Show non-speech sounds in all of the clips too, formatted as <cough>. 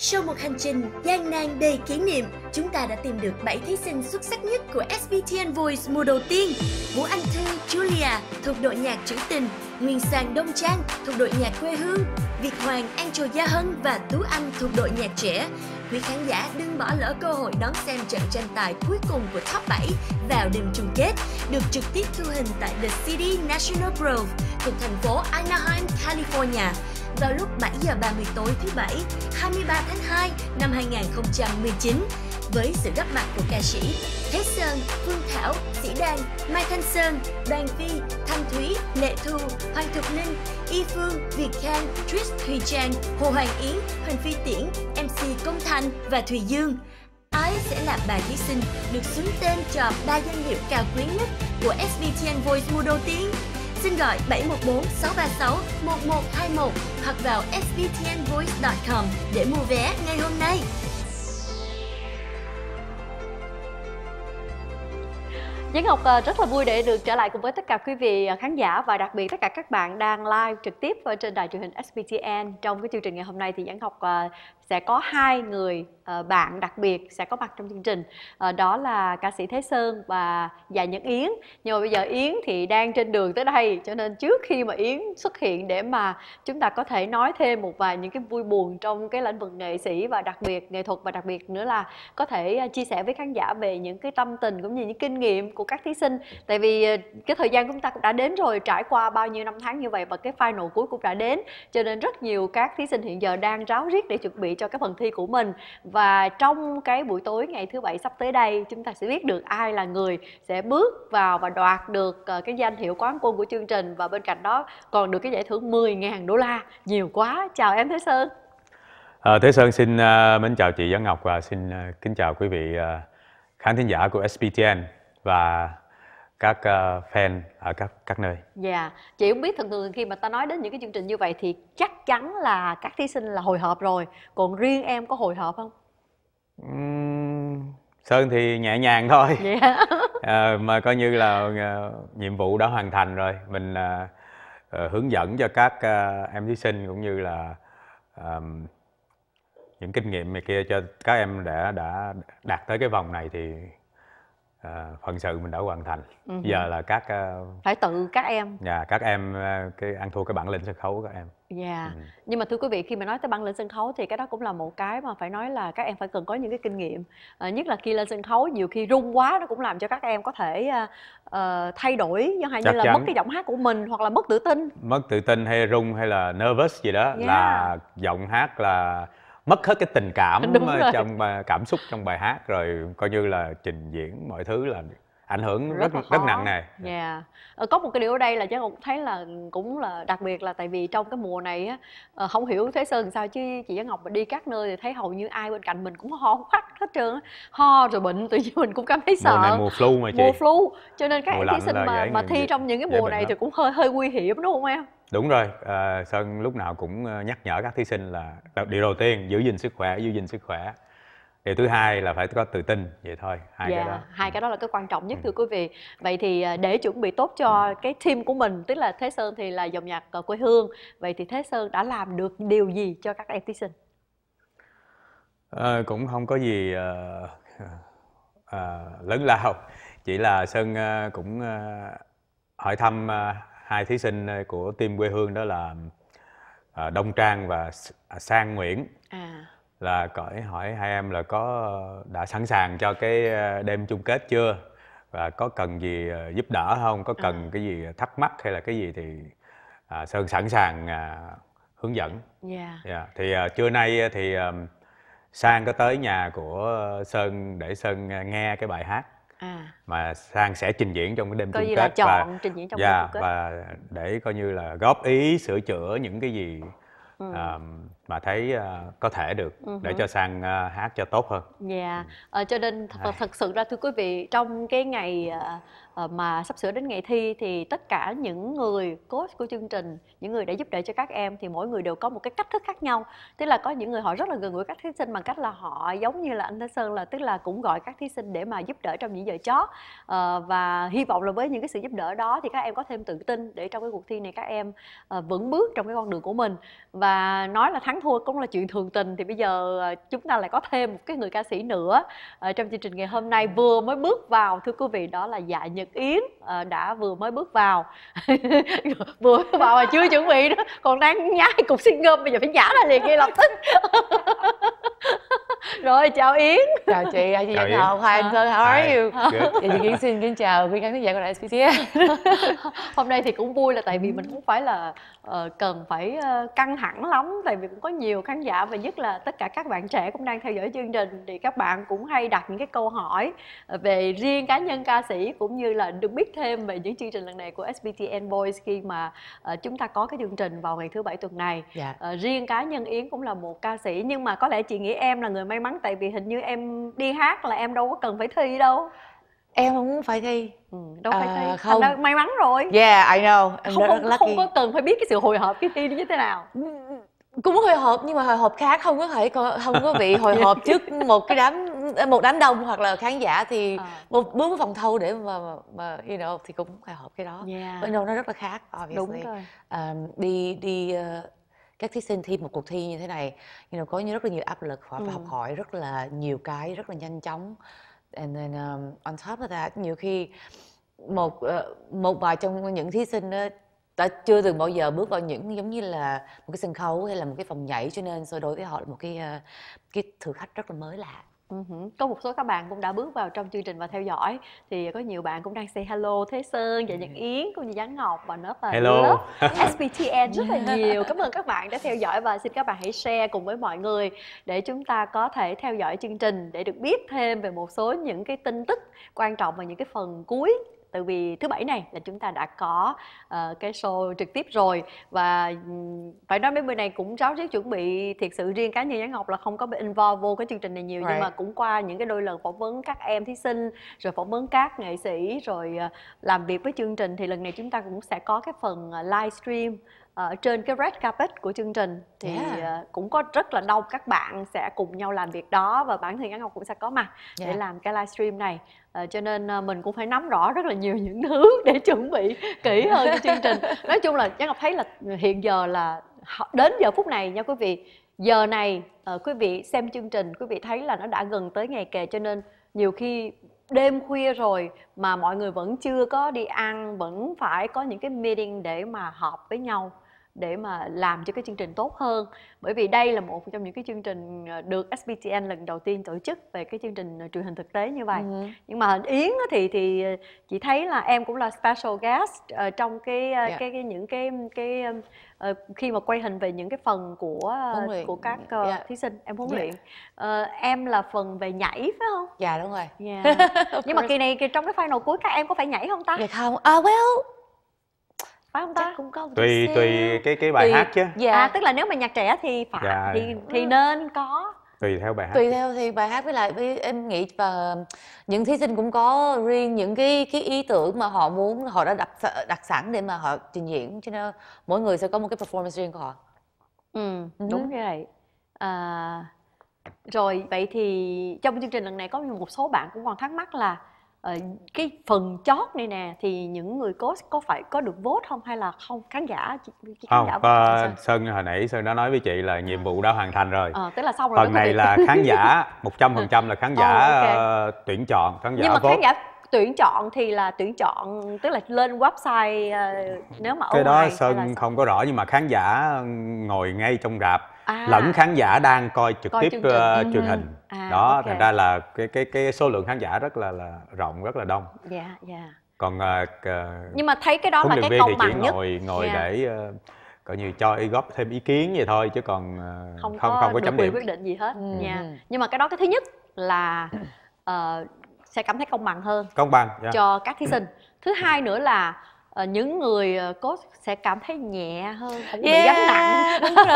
Sau một hành trình gian nan đầy kỷ niệm, chúng ta đã tìm được 7 thí sinh xuất sắc nhất của SBTN Voice mùa đầu tiên. Vũ Anh Thư, Julia thuộc đội nhạc trữ tình, Nguyên Sang Đông Trang thuộc đội nhạc quê hương, Việt Hoàng, Angel Gia Hân và Tú Anh thuộc đội nhạc trẻ. Quý khán giả đừng bỏ lỡ cơ hội đón xem trận tranh tài cuối cùng của Top 7 vào đêm chung kết, được trực tiếp thu hình tại The City National Grove thuộc thành phố Anaheim, California vào lúc 7 giờ 30 tối thứ Bảy 23 tháng 2 năm 2019 với sự góp mặt của ca sĩ Thế Sơn, Phương Thảo, Sĩ Đan, Mai Thanh Sơn, Đoàn Vi, Thanh Thúy, Lệ Thu, Hoàng Thục Linh, Y Phương, Việt Khang, Trish Thùy Trang, Hồ Hoàng Yến, Huỳnh Phi Tiễn, MC Công Thành và Thùy Dương. Ái sẽ là bà thí sinh được xứng tên cho ba danh hiệu cao quý nhất của SBTN Voice mùa đầu tiên Xin gọi 714 636 1121 hoặc vào sbtnvoice.com để mua vé ngay hôm nay. Giáng Ngọc à, rất là vui để được trở lại cùng với tất cả quý vị à, khán giả và đặc biệt tất cả các bạn đang live trực tiếp trên đài truyền hình SBTN. Trong cái chương trình ngày hôm nay thì Giáng Ngọc à, sẽ có hai người uh, bạn đặc biệt sẽ có mặt trong chương trình uh, đó là ca sĩ Thế Sơn và Dạ Nhẫn Yến nhưng mà bây giờ Yến thì đang trên đường tới đây cho nên trước khi mà Yến xuất hiện để mà chúng ta có thể nói thêm một vài những cái vui buồn trong cái lĩnh vực nghệ sĩ và đặc biệt nghệ thuật và đặc biệt nữa là có thể ờ, chia sẻ với khán giả về những cái tâm tình cũng như những kinh nghiệm của các thí sinh tại vì cái thời gian chúng ta cũng đã đến rồi trải qua bao nhiêu năm tháng như vậy và cái final cuối cũng đã đến cho nên rất nhiều các thí sinh hiện giờ đang ráo riết để chuẩn bị cho cái phần thi của mình và trong cái buổi tối ngày thứ bảy sắp tới đây chúng ta sẽ biết được ai là người sẽ bước vào và đoạt được ờ, cái danh hiệu quán quân của chương trình và bên cạnh đó còn được cái giải thưởng 10.000 đô la nhiều quá chào em Thế Sơn à, Thế Sơn xin uh, mến chào chị Giáng Ngọc và xin kính chào quý vị khán thính giả của SBTN và các uh, fan ở các các nơi. Dạ, yeah. chị cũng biết thường thường khi mà ta nói đến những cái chương trình như vậy thì chắc chắn là các thí sinh là hồi hộp rồi. Còn riêng em có hồi hộp không? Uhm, Sơn thì nhẹ nhàng thôi. Dạ. Yeah. <laughs> à, ờ, mà coi như là uh, nhiệm vụ đã hoàn thành rồi. Mình uh, uh, hướng dẫn cho các uh, em thí sinh cũng như là um, những kinh nghiệm này kia cho các em đã đã đạt tới cái vòng này thì à, phận sự mình đã hoàn thành uh-huh. giờ là các uh, phải tự các em nhà dạ, các em uh, cái ăn thua cái bản lĩnh sân khấu của các em dạ yeah. ừ. nhưng mà thưa quý vị khi mà nói tới bản lĩnh sân khấu thì cái đó cũng là một cái mà phải nói là các em phải cần có những cái kinh nghiệm à, nhất là khi lên sân khấu nhiều khi rung quá nó cũng làm cho các em có thể uh, thay đổi chẳng hạn như là mất cái giọng hát của mình hoặc là mất tự tin mất tự tin hay rung hay là nervous gì đó yeah. Dạ. là giọng hát là mất hết cái tình cảm Đúng ờ, rồi. trong ờ, cảm xúc trong bài hát rồi coi như là trình diễn mọi thứ là ảnh hưởng rất rất, rất nặng nề. Dạ. Yeah. Ờ, có một cái điều ở đây là chắc cũng thấy là cũng là đặc biệt là tại vì trong cái mùa này á không hiểu Thế Sơn sao chứ chị Giang Ngọc mà đi các nơi thì thấy hầu như ai bên cạnh mình cũng ho khoắt hết trơn Ho rồi bệnh tự nhiên mình cũng cảm thấy sợ. Mùa này mùa flu mà chị. Mùa flu cho nên các em thí sinh mà mà thi trong những cái mùa này thì cũng hơi hơi nguy hiểm đúng không em? đúng rồi à, sơn lúc nào cũng ờ, nhắc nhở các thí sinh là điều đầu tiên giữ gìn sức khỏe giữ gìn sức khỏe điều thứ hai là phải có tự tin vậy thôi hai yeah, cái dạ, đó hai ừ. cái đó là cái quan trọng nhất ừ. thưa quý vị vậy thì ờ, để chuẩn bị tốt cho ừ. cái team của mình tức là thế sơn thì là dòng nhạc ờ, quê hương vậy thì thế sơn đã làm được điều gì cho các em thí sinh à, cũng không có gì à, à, lớn lao chỉ là sơn à, cũng à, hỏi thăm à, hai thí sinh ờ, của team quê hương đó là ờ, Đông Trang và à, Sang Nguyễn à. là cởi hỏi hai em là có đã sẵn sàng cho cái ờ, đêm chung kết chưa và có cần gì giúp đỡ không có cần à. cái gì thắc mắc hay là cái gì thì à, Sơn sẵn sàng à, hướng dẫn. Yeah. Dạ. Yeah. Dạ, thì uh, trưa nay thì Sang có tới nhà của Sơn để Sơn nghe cái bài hát À. mà sang sẽ trình diễn trong cái đêm coi chung kết chọn, và trình diễn trong yeah, đêm dạ, chung kết. và để coi như là góp ý sửa chữa những cái gì ừ. um, mà thấy uh, có thể được uh-huh. để cho sang uh, hát cho tốt hơn. Dạ. Yeah. Uh, ờ, cho nên thật, thật sự ra thưa quý vị trong cái ngày uh, mà sắp sửa đến ngày thi thì tất cả những người coach của chương trình, những người đã giúp đỡ cho các em thì mỗi người đều có một cái cách thức khác nhau. Tức là có những người họ rất là gần gũi các thí sinh bằng cách là họ giống như là anh Thái Sơn là tức là cũng gọi các thí sinh để mà giúp đỡ trong những giờ chót uh, và hy vọng là với những cái sự giúp đỡ đó thì các em có thêm tự tin để trong cái cuộc thi này các em uh, vững bước trong cái con đường của mình và nói là thắng thắng thua cũng là chuyện thường tình thì bây giờ ờ, chúng ta lại có thêm một cái người ca sĩ nữa ờ, trong chương trình ngày hôm nay vừa mới bước vào thưa quý vị đó là dạ nhật yến ờ, đã vừa mới bước vào <laughs> vừa vào mà chưa chuẩn bị đó còn đang nhai cục xin ngâm bây giờ phải nhả ra liền ngay lập tức <laughs> <laughs> rồi chào yến chào chị à, chị Văn Hồng hi anh Sơn how are you dạ, chị Yến xin kính chào quý khán giả của đài SPT <laughs> hôm nay thì cũng vui là tại vì mình cũng phải là uh, cần phải uh, căng thẳng lắm tại vì cũng có nhiều khán giả và nhất là tất cả các bạn trẻ cũng đang theo dõi chương trình thì các bạn cũng hay đặt những cái câu hỏi ờ, về riêng cá nhân ca sĩ cũng như là được biết thêm về những chương trình lần này của SBTN Boys khi mà uh, chúng ta có cái chương trình vào ngày thứ bảy tuần này Dạ. uh, riêng cá nhân Yến cũng là một ca sĩ nhưng mà có lẽ chị nghĩ em là người may mắn tại vì hình như em đi hát là em đâu có cần phải thi đâu em không phải thi ừ, đâu phải à, thi không Thành may mắn rồi yeah i know em không không, lucky. không có cần phải biết cái sự hồi hộp khi thi như thế nào ừ, cũng hồi hộp nhưng mà hồi hộp khác không có thể không có bị hồi hộp <laughs> trước một cái đám một đám đông hoặc là khán giả thì à. một bước vào phòng thâu để mà mà, mà you know thì cũng hồi hộp cái đó yeah. you nó rất là khác obviously Đúng rồi. Um, đi đi uh, các thí sinh thi một cuộc thi như thế này you know, có như rất là nhiều áp lực phải ừ. học hỏi rất là nhiều cái rất là nhanh chóng and then um, on top of that nhiều khi một uh, một vài trong những thí sinh đó, ta chưa từng bao giờ bước vào những giống như là một cái sân khấu hay là một cái phòng nhảy cho nên so đối với họ là một cái uh, cái thử thách rất là mới lạ có một số các bạn cũng đã bước vào trong chương trình và theo dõi thì có nhiều bạn cũng đang say hello Thế Sơn và dạ Nhật Yến cũng như Giáng Ngọc và nó và hello SPTN <laughs> rất là <laughs> nhiều Cảm ơn các bạn đã theo dõi và xin các bạn hãy share cùng với mọi người để chúng ta có thể theo dõi chương trình để được biết thêm về một số những cái tin tức quan trọng và những cái phần cuối tại vì thứ bảy này là chúng ta đã có uh, cái show trực tiếp rồi và phải nói mấy bữa này cũng ráo riết chuẩn bị thiệt sự riêng cá nhân Nhã Ngọc là không có bị involve vô cái chương trình này nhiều right. nhưng mà cũng qua những cái đôi lần phỏng vấn các em thí sinh rồi phỏng vấn các nghệ sĩ rồi uh, làm việc với chương trình thì lần này chúng ta cũng sẽ có cái phần uh, ờ, livestream ở ờ, trên cái red carpet của chương trình thì yeah. Ờ, cũng có rất là đông các bạn sẽ cùng nhau làm việc đó và bản thân Ngọc cũng sẽ có mặt yeah. để làm cái livestream này ờ, cho nên mình cũng phải nắm rõ rất là nhiều những thứ <laughs> để chuẩn bị kỹ hơn cho chương trình nói chung là Yến Ngọc thấy là hiện giờ là đến giờ phút này nha quý vị giờ này quý vị xem chương trình quý vị thấy là nó đã gần tới ngày kề cho nên nhiều khi đêm khuya rồi mà mọi người vẫn chưa có đi ăn vẫn phải có những cái meeting để mà họp với nhau để mà làm cho cái chương trình tốt hơn bởi vì đây là một trong những cái chương trình ờ, được SBTN lần đầu tiên tổ chức về cái chương trình ờ, truyền hình thực tế như vậy ừ. nhưng mà Yến thì thì ờ, chị thấy là em cũng là special guest trong cái, yeah. Dạ. cái cái những cái cái khi mà quay hình về những cái phần của của các yeah. Dạ. thí sinh em huấn yeah. Dạ. luyện uh, em là phần về nhảy phải không? Dạ yeah, đúng rồi. Yeah. <laughs> nhưng mà kỳ này kỳ trong cái final cuối các em có phải nhảy không ta? Dạ không. À uh, well phải không ta Chắc cũng có tùy xem. tùy cái cái bài tùy, hát chứ dạ à, tức là nếu mà nhạc trẻ thì phải dạ. thì thì ừ. nên có tùy theo bài hát tùy theo thì bài hát với lại với em nghĩ và những thí sinh cũng có riêng những cái cái ý tưởng mà họ muốn họ đã đặt đặt sẵn để mà họ trình diễn cho nên mỗi người sẽ có một cái performance riêng của họ ừ, ừ đúng như vậy à, rồi vậy thì trong chương trình lần này có một số bạn cũng còn thắc mắc là Ờ, cái phần chót này nè thì những người coach có phải có được vote không hay là không khán giả khán không giả có, sơn hồi nãy sơn đã nói với chị là à. nhiệm vụ đã hoàn thành rồi à, tức là xong rồi phần này là khán giả <laughs> một trăm phần trăm là khán ờ, giả oh, okay. uh, tuyển chọn khán giả nhưng mà vote. khán giả tuyển chọn thì là tuyển chọn tức là lên website uh, nếu mà cái đó sơn không có rõ nhưng mà khán giả ngồi ngay trong rạp à. lẫn khán giả đang coi trực coi tiếp chương Uh, truyền hình à, đó okay. thành ra là cái cái cái số lượng khán giả rất là là rộng rất là đông dạ yeah, dạ yeah. còn uh, nhưng mà thấy cái đó là cái công bằng nhất ngồi ngồi yeah. Dạ. để uh, coi như cho ý góp thêm ý kiến vậy thôi chứ còn uh, không không có, không có chấm điểm quyết định gì hết ừ. nha dạ. nhưng mà cái đó cái thứ nhất là uh, <coughs> sẽ cảm thấy công bằng hơn công bằng yeah. Dạ. cho các thí sinh thứ hai nữa là Ờ, những người uh, ờ, coach sẽ cảm thấy nhẹ hơn không yeah. bị gánh nặng đúng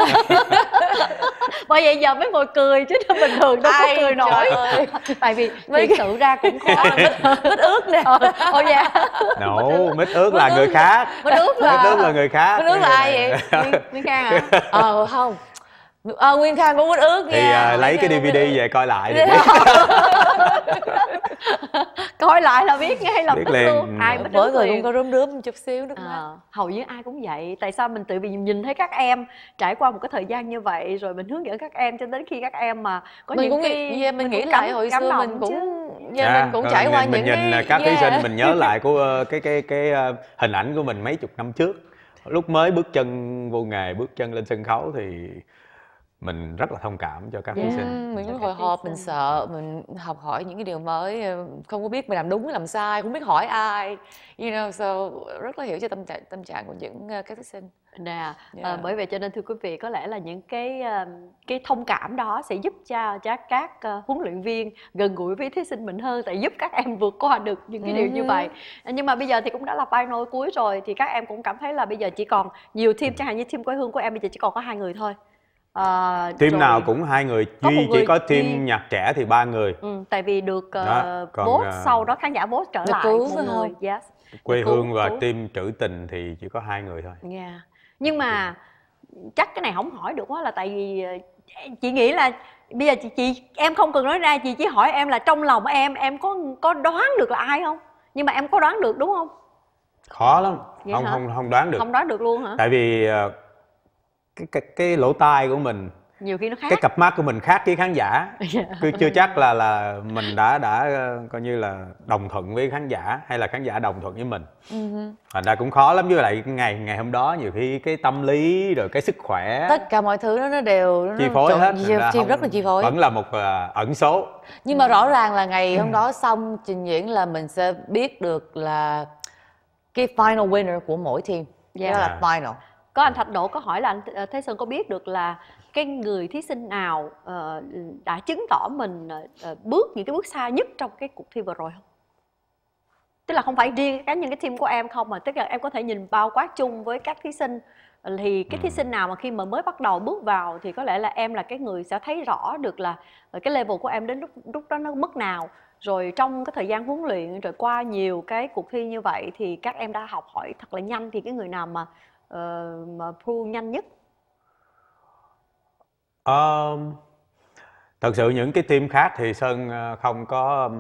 <laughs> bởi vậy giờ mới ngồi cười chứ bình thường đâu Ai, cười nổi tại vì mới... thiệt sự ra cũng khó <laughs> mít, ướt nè ờ, oh dạ yeah. mít ướt là người khác mít ướt là mít ướt là người khác mít ướt là ai vậy <laughs> nguyên khang hả ờ không à, nguyên khang cũng muốn ước thì nha. À, lấy cái dvd về coi lại thì dạ. <laughs> coi lại là biết ngay lập biết tức liền. luôn ừ. ai ừ. mỗi người cũng có rúm rúm chút xíu đúng ờ, không à, hầu như ai cũng vậy tại sao mình tự vì nhìn thấy các em trải qua một cái thời gian như vậy rồi mình hướng dẫn các em cho đến khi các em mà có mình những cũng cái yeah, mình, mình nghĩ lại cắm, hồi cắm xưa mình cũng yeah, yeah, mình à, cũng trải mình, qua mình những nhìn cái... À, các yeah. thí sinh mình nhớ lại của ờ, <laughs> cái cái cái hình ảnh của mình mấy chục năm trước lúc mới bước chân vô nghề bước chân lên sân khấu thì mình rất là thông cảm cho các thí sinh mình cũng hồi hộp mình sợ mình học hỏi những cái điều mới ờ, không có biết mình làm đúng làm sai không biết hỏi ai you know so rất là hiểu cho tâm trạng tâm trạng của những ờ, các thí sinh nè ờ, yeah. à, bởi vậy cho nên thưa quý vị có lẽ là những cái cái thông cảm đó sẽ giúp cho, cho các huấn luyện viên gần gũi với thí sinh mình hơn tại giúp các em vượt qua được những cái điều như ừ vậy nhưng mà bây giờ thì cũng đã là final cuối rồi thì các em cũng cảm thấy là bây giờ chỉ còn nhiều team chẳng hạn như team quê hương của em bây giờ chỉ còn có hai người thôi À, team rồi... nào cũng hai người duy chỉ có team duy... nhạc trẻ thì ba người ừ, tại vì được uh, đó, còn, vote uh, ờ, sau đó khán giả bố trở lại cứu một người yes. quê được hương và cứu. team trữ tình thì chỉ có hai người thôi yeah. Dạ. nhưng mà ừ. chắc cái này không hỏi được quá là tại vì chị nghĩ là bây giờ chị, chị em không cần nói ra chị chỉ hỏi em là trong lòng em em có có đoán được là ai không nhưng mà em có đoán được đúng không khó lắm Vậy không hả? không không đoán được không đoán được luôn hả tại vì cái cái, cái lỗ tai của mình nhiều khi nó khác cái cặp mắt của mình khác với khán giả yeah. Dạ. chưa chắc là là mình đã đã ờ, coi như là đồng thuận với khán giả hay là khán giả đồng thuận với mình uh-huh. thành ra cũng khó lắm với lại ngày ngày hôm đó nhiều khi cái tâm lý rồi cái sức khỏe tất cả mọi thứ đó nó đều nó chi phối hết chi, chi không, rất là chi phối vẫn là một uh, ẩn số nhưng mà rõ ràng là ngày hôm ừ. đó xong trình diễn là mình sẽ biết được là cái final winner của mỗi team yeah. đó là dạ. final có anh thạch Độ có hỏi là anh ờ, thế sơn có biết được là cái người thí sinh nào uh, đã chứng tỏ mình uh, bước những cái bước xa nhất trong cái cuộc thi vừa rồi không tức là không phải riêng cá nhân cái team của em không mà tức là em có thể nhìn bao quát chung với các thí sinh thì cái thí ừ. sinh nào mà khi mà mới bắt đầu bước vào thì có lẽ là em là cái người sẽ thấy rõ được là cái level của em đến lúc lúc đó nó mức nào rồi trong cái thời gian huấn luyện rồi qua nhiều cái cuộc thi như vậy thì các em đã học hỏi thật là nhanh thì cái người nào mà Ờ, mà thu nhanh nhất um, thật sự những cái team khác thì sơn ờ, không có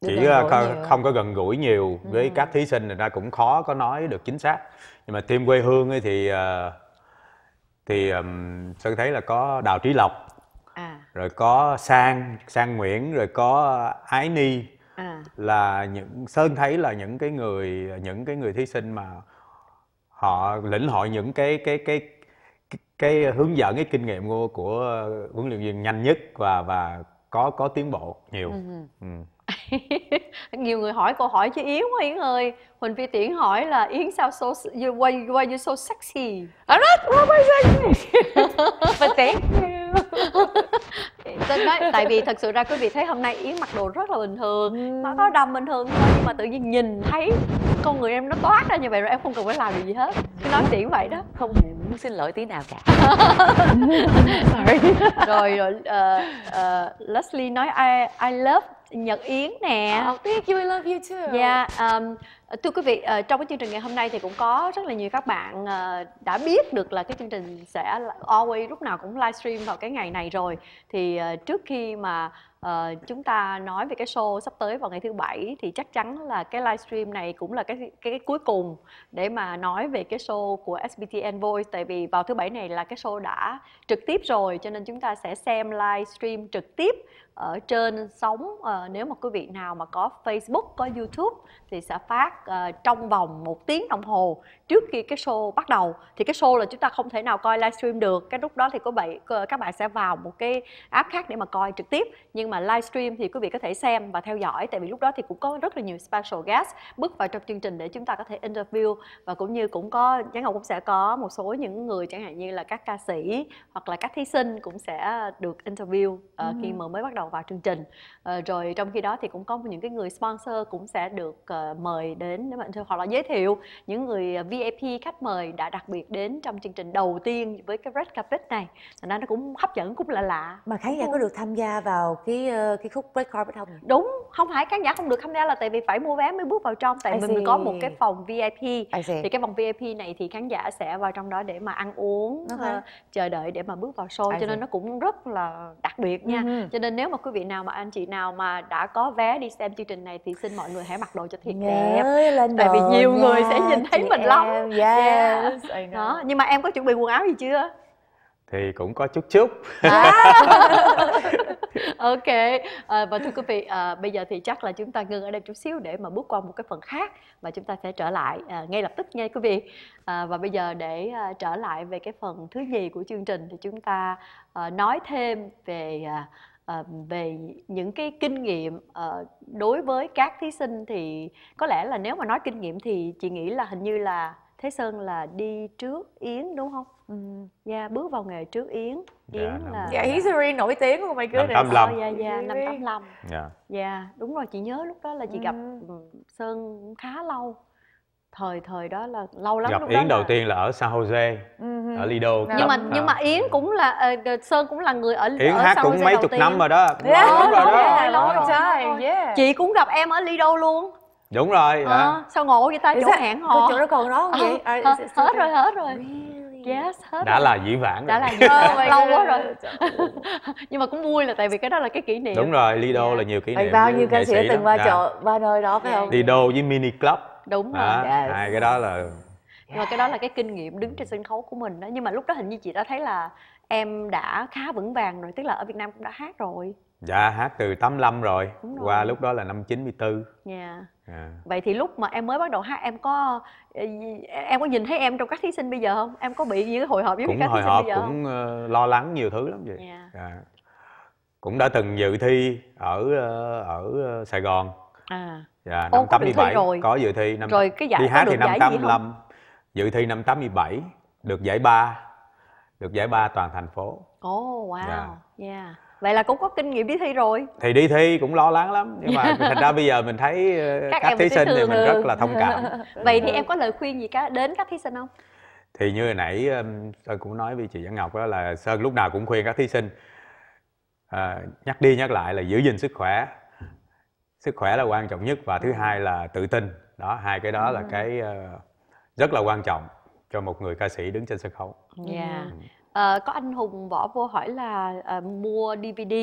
chỉ ờ, không, không có gần gũi nhiều với các thí sinh người ta cũng khó có nói được chính xác nhưng mà team quê hương ấy thì thì um, sơn thấy là có đào trí lộc à. rồi có sang sang nguyễn rồi có ái ni à. là những sơn thấy là những cái người những cái người thí sinh mà họ lĩnh hội những cái cái cái cái, cái hướng dẫn cái kinh nghiệm của, của huấn luyện viên nhanh nhất và và có có tiến bộ nhiều. Ừ. Ừ. <laughs> nhiều người hỏi câu hỏi chứ yến quá yến ơi huỳnh phi tiễn hỏi là yến sao so you, why, why you so sexy I'm not why sexy but thank you Xin <laughs> đấy, tại vì thật sự ra quý vị thấy hôm nay Yến mặc đồ rất là bình thường Nó có đầm bình thường thôi nhưng mà tự nhiên nhìn thấy con người em nó toát ra như vậy rồi em không cần phải làm được gì hết Cứ nói chuyện vậy đó Không hề muốn xin lỗi tí nào cả <laughs> <laughs> Sorry. Rồi rồi uh, uh, Leslie nói I, I love Nhật Yến nè. Oh, thank you, I love you too. Yeah, dạ, um, thưa quý vị, uh, trong cái chương trình ngày hôm nay thì cũng có rất là nhiều các bạn uh, đã biết được là cái chương trình sẽ always lúc nào cũng livestream vào cái ngày này rồi. Thì uh, trước khi mà uh, chúng ta nói về cái show sắp tới vào ngày thứ bảy thì chắc chắn là cái livestream này cũng là cái, cái cái cuối cùng để mà nói về cái show của SBTN Voice tại vì vào thứ bảy này là cái show đã trực tiếp rồi cho nên chúng ta sẽ xem livestream trực tiếp ở trên sóng à, nếu mà quý vị nào mà có Facebook có YouTube thì sẽ phát à, trong vòng một tiếng đồng hồ trước khi cái show bắt đầu thì cái show là chúng ta không thể nào coi livestream được cái lúc đó thì có vậy các bạn sẽ vào một cái app khác để mà coi trực tiếp nhưng mà livestream thì quý vị có thể xem và theo dõi tại vì lúc đó thì cũng có rất là nhiều special guest bước vào trong chương trình để chúng ta có thể interview và cũng như cũng có chẳng hạn cũng sẽ có một số những người chẳng hạn như là các ca sĩ hoặc là các thí sinh cũng sẽ được interview uh, ừ. khi mà mới bắt đầu đầu vào chương trình ờ, rồi trong khi đó thì cũng có những cái người sponsor cũng sẽ được ờ, mời đến để mà hoặc là giới thiệu những người ờ, VIP khách mời đã đặc biệt đến trong chương trình đầu tiên với cái red carpet này thành ra nó cũng hấp dẫn cũng là lạ mà khán giả có được tham gia vào cái cái khúc red carpet không đúng không phải khán giả không được tham gia là tại vì phải mua vé mới bước vào trong tại mình, mình có một cái phòng VIP thì cái phòng VIP này thì khán giả sẽ vào trong đó để mà ăn uống uh, chờ đợi để mà bước vào show cho nên nó cũng rất là đặc biệt nha uh-huh. cho nên nếu mà quý vị nào mà anh chị nào mà đã có vé đi xem chương trình này thì xin mọi người hãy mặc đồ cho thiệt Nhớ đẹp lên tại vì nhiều nha, người sẽ nhìn thấy mình em. lắm yeah. đó nhưng mà em có chuẩn bị quần áo gì chưa thì cũng có chút chút à. <laughs> ok à, và thưa quý vị à, bây giờ thì chắc là chúng ta ngưng ở đây chút xíu để mà bước qua một cái phần khác và chúng ta sẽ trở lại à, ngay lập tức nha quý vị à, và bây giờ để à, trở lại về cái phần thứ nhì của chương trình thì chúng ta à, nói thêm về à, Ờ, về những cái kinh nghiệm ờ, đối với các thí sinh thì có lẽ là nếu mà nói kinh nghiệm thì chị nghĩ là hình như là Thế Sơn là đi trước Yến đúng không? Ừ. Yeah, dạ, bước vào nghề trước Yến. Dạ, Yến yeah, là Dạ yeah, History nổi tiếng của mày cứ Năm 85. Ờ, dạ dạ, năm 85. Dạ. Dạ, đúng rồi chị nhớ lúc đó là chị gặp ừ. Sơn khá lâu thời thời đó là lâu lắm gặp lúc yến đó đầu là... tiên là ở San Jose uh-huh. ở Lido nhưng mà à. nhưng mà yến cũng là uh, sơn cũng là người ở yến ở hát San cũng Jose mấy chục tiên. năm rồi đó yeah, lâu rồi đó yeah, lâu rồi, rồi. Yeah. chị cũng gặp em ở Lido luôn đúng rồi à, sao ngộ vậy ta chỗ hẹn họ chỗ đó còn đó không vậy à, ờ, hết rồi hết rồi yes hết đã rồi. là dĩ vãng đã rồi. là <laughs> lâu quá rồi <laughs> nhưng mà cũng vui là tại vì cái đó là cái kỷ niệm đúng rồi Lido yeah. Dạ. là nhiều kỷ niệm bao nhiêu ca sĩ từng qua dạ. chợ ba nơi đó phải không Lido với mini club đúng rồi yes. hai cái đó là nhưng mà cái đó là cái kinh nghiệm đứng trên sân khấu của mình đó nhưng mà lúc đó hình như chị đã thấy là em đã khá vững vàng rồi tức là ở Việt Nam cũng đã hát rồi dạ hát từ 85 rồi, rồi. qua lúc đó là năm 94 dạ à. vậy thì lúc mà em mới bắt đầu hát em có ờ, em có nhìn thấy em trong các thí sinh bây giờ không em có bị những hồi hộp với cũng các hồi thí sinh hộp, bây giờ cũng không? Ờ, lo lắng nhiều thứ lắm vậy dạ. dạ. cũng đã từng dự thi ở ờ, ở Sài Gòn à dạ năm tám mươi bảy có dự thi năm rồi cái đi hát thì năm tám mươi dự thi năm tám mươi bảy được giải ba được giải ba toàn thành phố ồ oh, wow dạ. yeah vậy là cũng có kinh nghiệm đi thi rồi thì đi thi cũng lo lắng lắm nhưng mà thành ra bây giờ mình thấy ờ, <laughs> các, các thí sinh thì mình rất là thông cảm <laughs> vậy thì em có lời khuyên gì cả đến các thí sinh không thì như hồi nãy tôi cũng nói với chị Giang Ngọc đó là Sơn lúc nào cũng khuyên các thí sinh à, nhắc đi nhắc lại là giữ gìn sức khỏe sức khỏe là quan trọng nhất và thứ hai là tự tin đó hai cái đó ừ. là cái ờ, rất là quan trọng cho một người ca sĩ đứng trên sân khấu. Dạ. Yeah. Ừ. À, có anh Hùng bỏ vô hỏi là à, mua DVD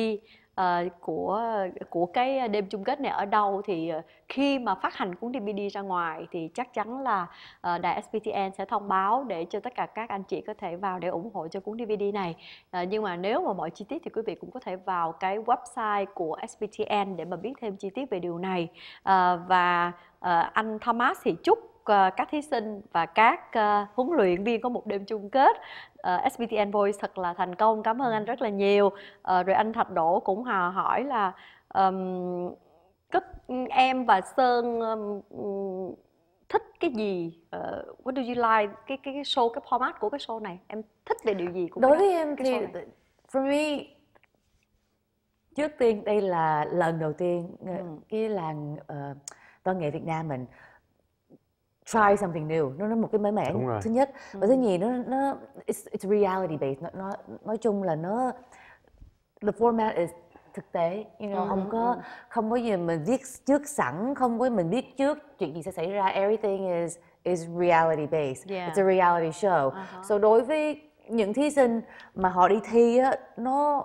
uh, của của cái đêm chung kết này ở đâu thì ờ, khi mà phát hành cuốn DVD ra ngoài thì chắc chắn là uh, đài SPTN sẽ thông báo để cho tất cả các anh chị có thể vào để ủng hộ cho cuốn DVD này uh, nhưng mà nếu mà mọi chi tiết thì quý vị cũng có thể vào cái website của SPTN để mà biết thêm chi tiết về điều này uh, và uh, anh Thomas thì chúc Ờ, các thí sinh và các ờ, huấn luyện viên có một đêm chung kết ờ, SBTN Voice thật là thành công cảm ơn anh ừ. rất là nhiều rồi anh Thạch Đỗ cũng hò hỏi là um, các em và Sơn thích cái gì uh, what do you like cái cái cái show cái format của cái show này em thích về điều gì của đối với em thì for me trước tiên đây là lần đầu tiên ừ. cái làng uh, văn nghệ Việt Nam mình try something new nó nó một cái mới mẻ thứ nhất và thứ ừ. nhì nó nó it's, it's reality based nó, nó nói chung là nó the format is thực tế you know, ừ, không có ừ. không có gì mình viết trước sẵn không có mình biết trước chuyện gì sẽ xảy ra everything is is reality based yeah. it's a reality show uh-huh. so đối với những thí sinh mà họ đi thi á nó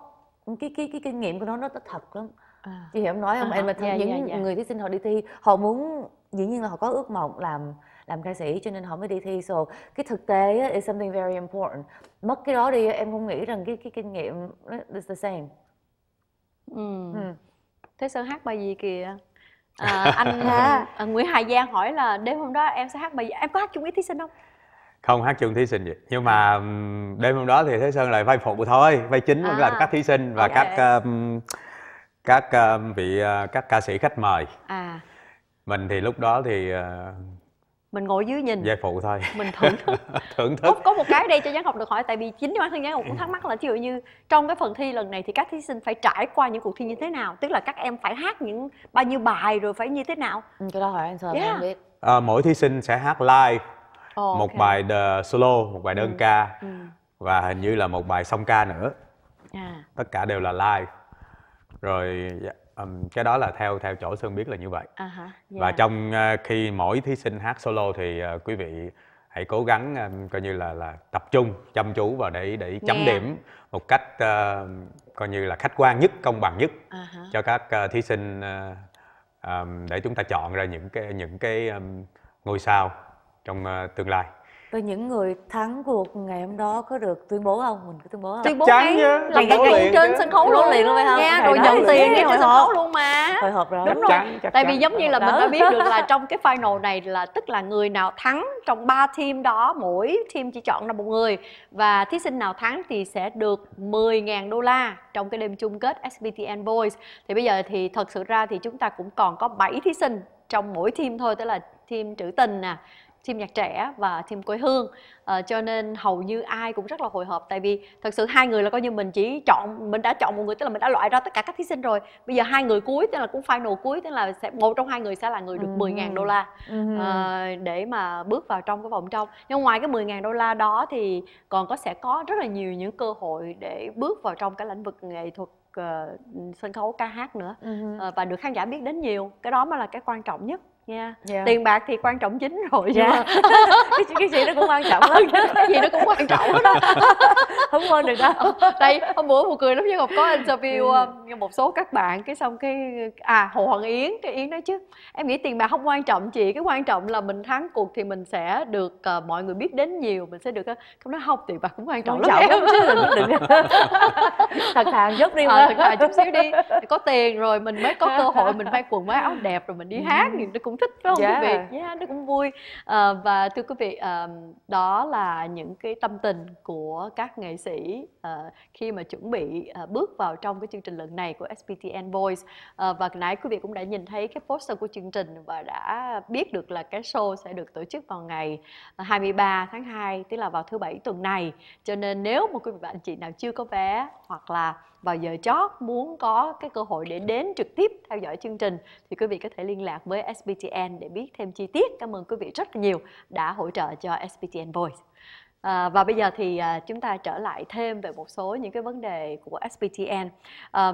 cái cái cái kinh nghiệm của nó nó thật lắm à. chị hiểu em nói không uh-huh. em mà yeah, những yeah, yeah. người thí sinh họ đi thi họ muốn dĩ nhiên là họ có ước mộng làm làm ca sĩ cho nên họ mới đi thi so cái thực tế is something very important mất cái đó đi em không nghĩ rằng cái cái kinh nghiệm is the same ừ. ừ. thế sơn hát bài gì kìa à, <laughs> anh à. À, à, Nguyễn Hà Giang hỏi là đêm hôm đó em sẽ hát bài gì em có hát chung với thí sinh không không hát chung thí sinh gì nhưng mà đêm hôm đó thì thế sơn lại vai phụ thôi vai chính vẫn à, là các thí sinh và okay. các um, các um, vị uh, các ca sĩ khách mời à mình thì lúc đó thì ờ, mình ngồi dưới nhìn giai phụ thôi mình thưởng thức <laughs> thưởng thức có, có một cái đây cho giáng ngọc được hỏi tại vì chính bản thân giáng ngọc cũng thắc mắc là ví dụ như trong cái phần thi lần này thì các thí sinh phải trải qua những cuộc thi như thế nào tức là các em phải hát những bao nhiêu bài rồi phải như thế nào ừ, cái đó hỏi anh sơn yeah. biết à, mỗi thí sinh sẽ hát live oh, okay. một bài solo một bài đơn ừ. ca ừ. và hình như là một bài song ca nữa à. tất cả đều là live rồi dạ, um, cái đó là theo theo chỗ sơn biết là như vậy uh-huh. À yeah. và dạ. trong uh, khi mỗi thí sinh hát solo thì uh, quý vị hãy cố gắng um, coi như là là tập trung chăm chú vào để để chấm yeah. điểm một cách uh, coi như là khách quan nhất công bằng nhất uh-huh. cho các uh, thí sinh uh, um, để chúng ta chọn ra những cái những cái um, ngôi sao trong uh, tương lai rồi những người thắng cuộc ngày hôm đó có được tuyên bố không mình có tuyên bố không tuyên bố chắn chứ là tuyên bố trên sân khấu luôn liền luôn phải không nha rồi nhận tiền ngay trên sân khấu luôn mà hồi hộp rồi đúng rồi tại vì giống như là mình đã biết được là trong cái final này là tức là người nào thắng trong ba team đó mỗi team chỉ chọn là một người và thí sinh nào thắng thì sẽ được 10.000 đô la trong cái đêm chung kết SBTN Boys thì bây giờ thì thật sự ra thì chúng ta cũng còn có 7 thí sinh trong mỗi team thôi tức là team trữ tình nè team nhạc trẻ và team quê hương à, cho nên hầu như ai cũng rất là hồi hộp tại vì thật sự hai người là coi như mình chỉ chọn mình đã chọn một người tức là mình đã loại ra tất cả các thí sinh rồi bây giờ hai người cuối tức là cũng final cuối tức là sẽ một trong hai người sẽ là người được 10.000 đô la à, để mà bước vào trong cái vòng trong nhưng ngoài cái 10.000 đô la đó thì còn có sẽ có rất là nhiều những cơ hội để bước vào trong cái lĩnh vực nghệ thuật ờ, sân khấu ca hát nữa uh, và được khán giả biết đến nhiều cái đó mới là cái quan trọng nhất yeah. Yeah. Dạ. tiền bạc thì quan trọng chính rồi yeah. Dạ. <laughs> cái, cái gì nó cũng quan trọng ờ, lắm cái gì nó cũng quan trọng đó <laughs> không quên được đâu đây ờ, hôm bữa một cười lắm với ngọc có interview ừ. um, một số các bạn cái xong cái à hồ hoàng yến cái yến nói chứ em nghĩ tiền bạc không quan trọng chị cái quan trọng là mình thắng cuộc thì mình sẽ được uh, mọi người biết đến nhiều mình sẽ được uh, không nói học tiền bạc cũng quan trọng quan lắm, trọng lắm chứ đừng đừng <laughs> thật thà chút đi à, thật thà chút xíu đi có tiền rồi mình mới có cơ hội mình may quần mới áo đẹp rồi mình đi ừ. hát thì nó cũng cũng thích phải không yeah. quý vị yeah, nó cũng vui à, và thưa quý vị à, đó là những cái tâm tình của các nghệ sĩ à, khi mà chuẩn bị à, bước vào trong cái chương trình lần này của SPTN Voice. à, và nãy quý vị cũng đã nhìn thấy cái poster của chương trình và đã biết được là cái show sẽ được tổ chức vào ngày 23 tháng 2 tức là vào thứ bảy tuần này cho nên nếu mà quý vị và anh chị nào chưa có vé hoặc là vào giờ chót muốn có cái cơ hội để đến trực tiếp theo dõi chương trình thì quý vị có thể liên lạc với SBTN để biết thêm chi tiết. Cảm ơn quý vị rất là nhiều đã hỗ trợ cho SBTN Voice. À, và bây giờ thì à, chúng ta trở lại thêm về một số những cái vấn đề của SBTN. À,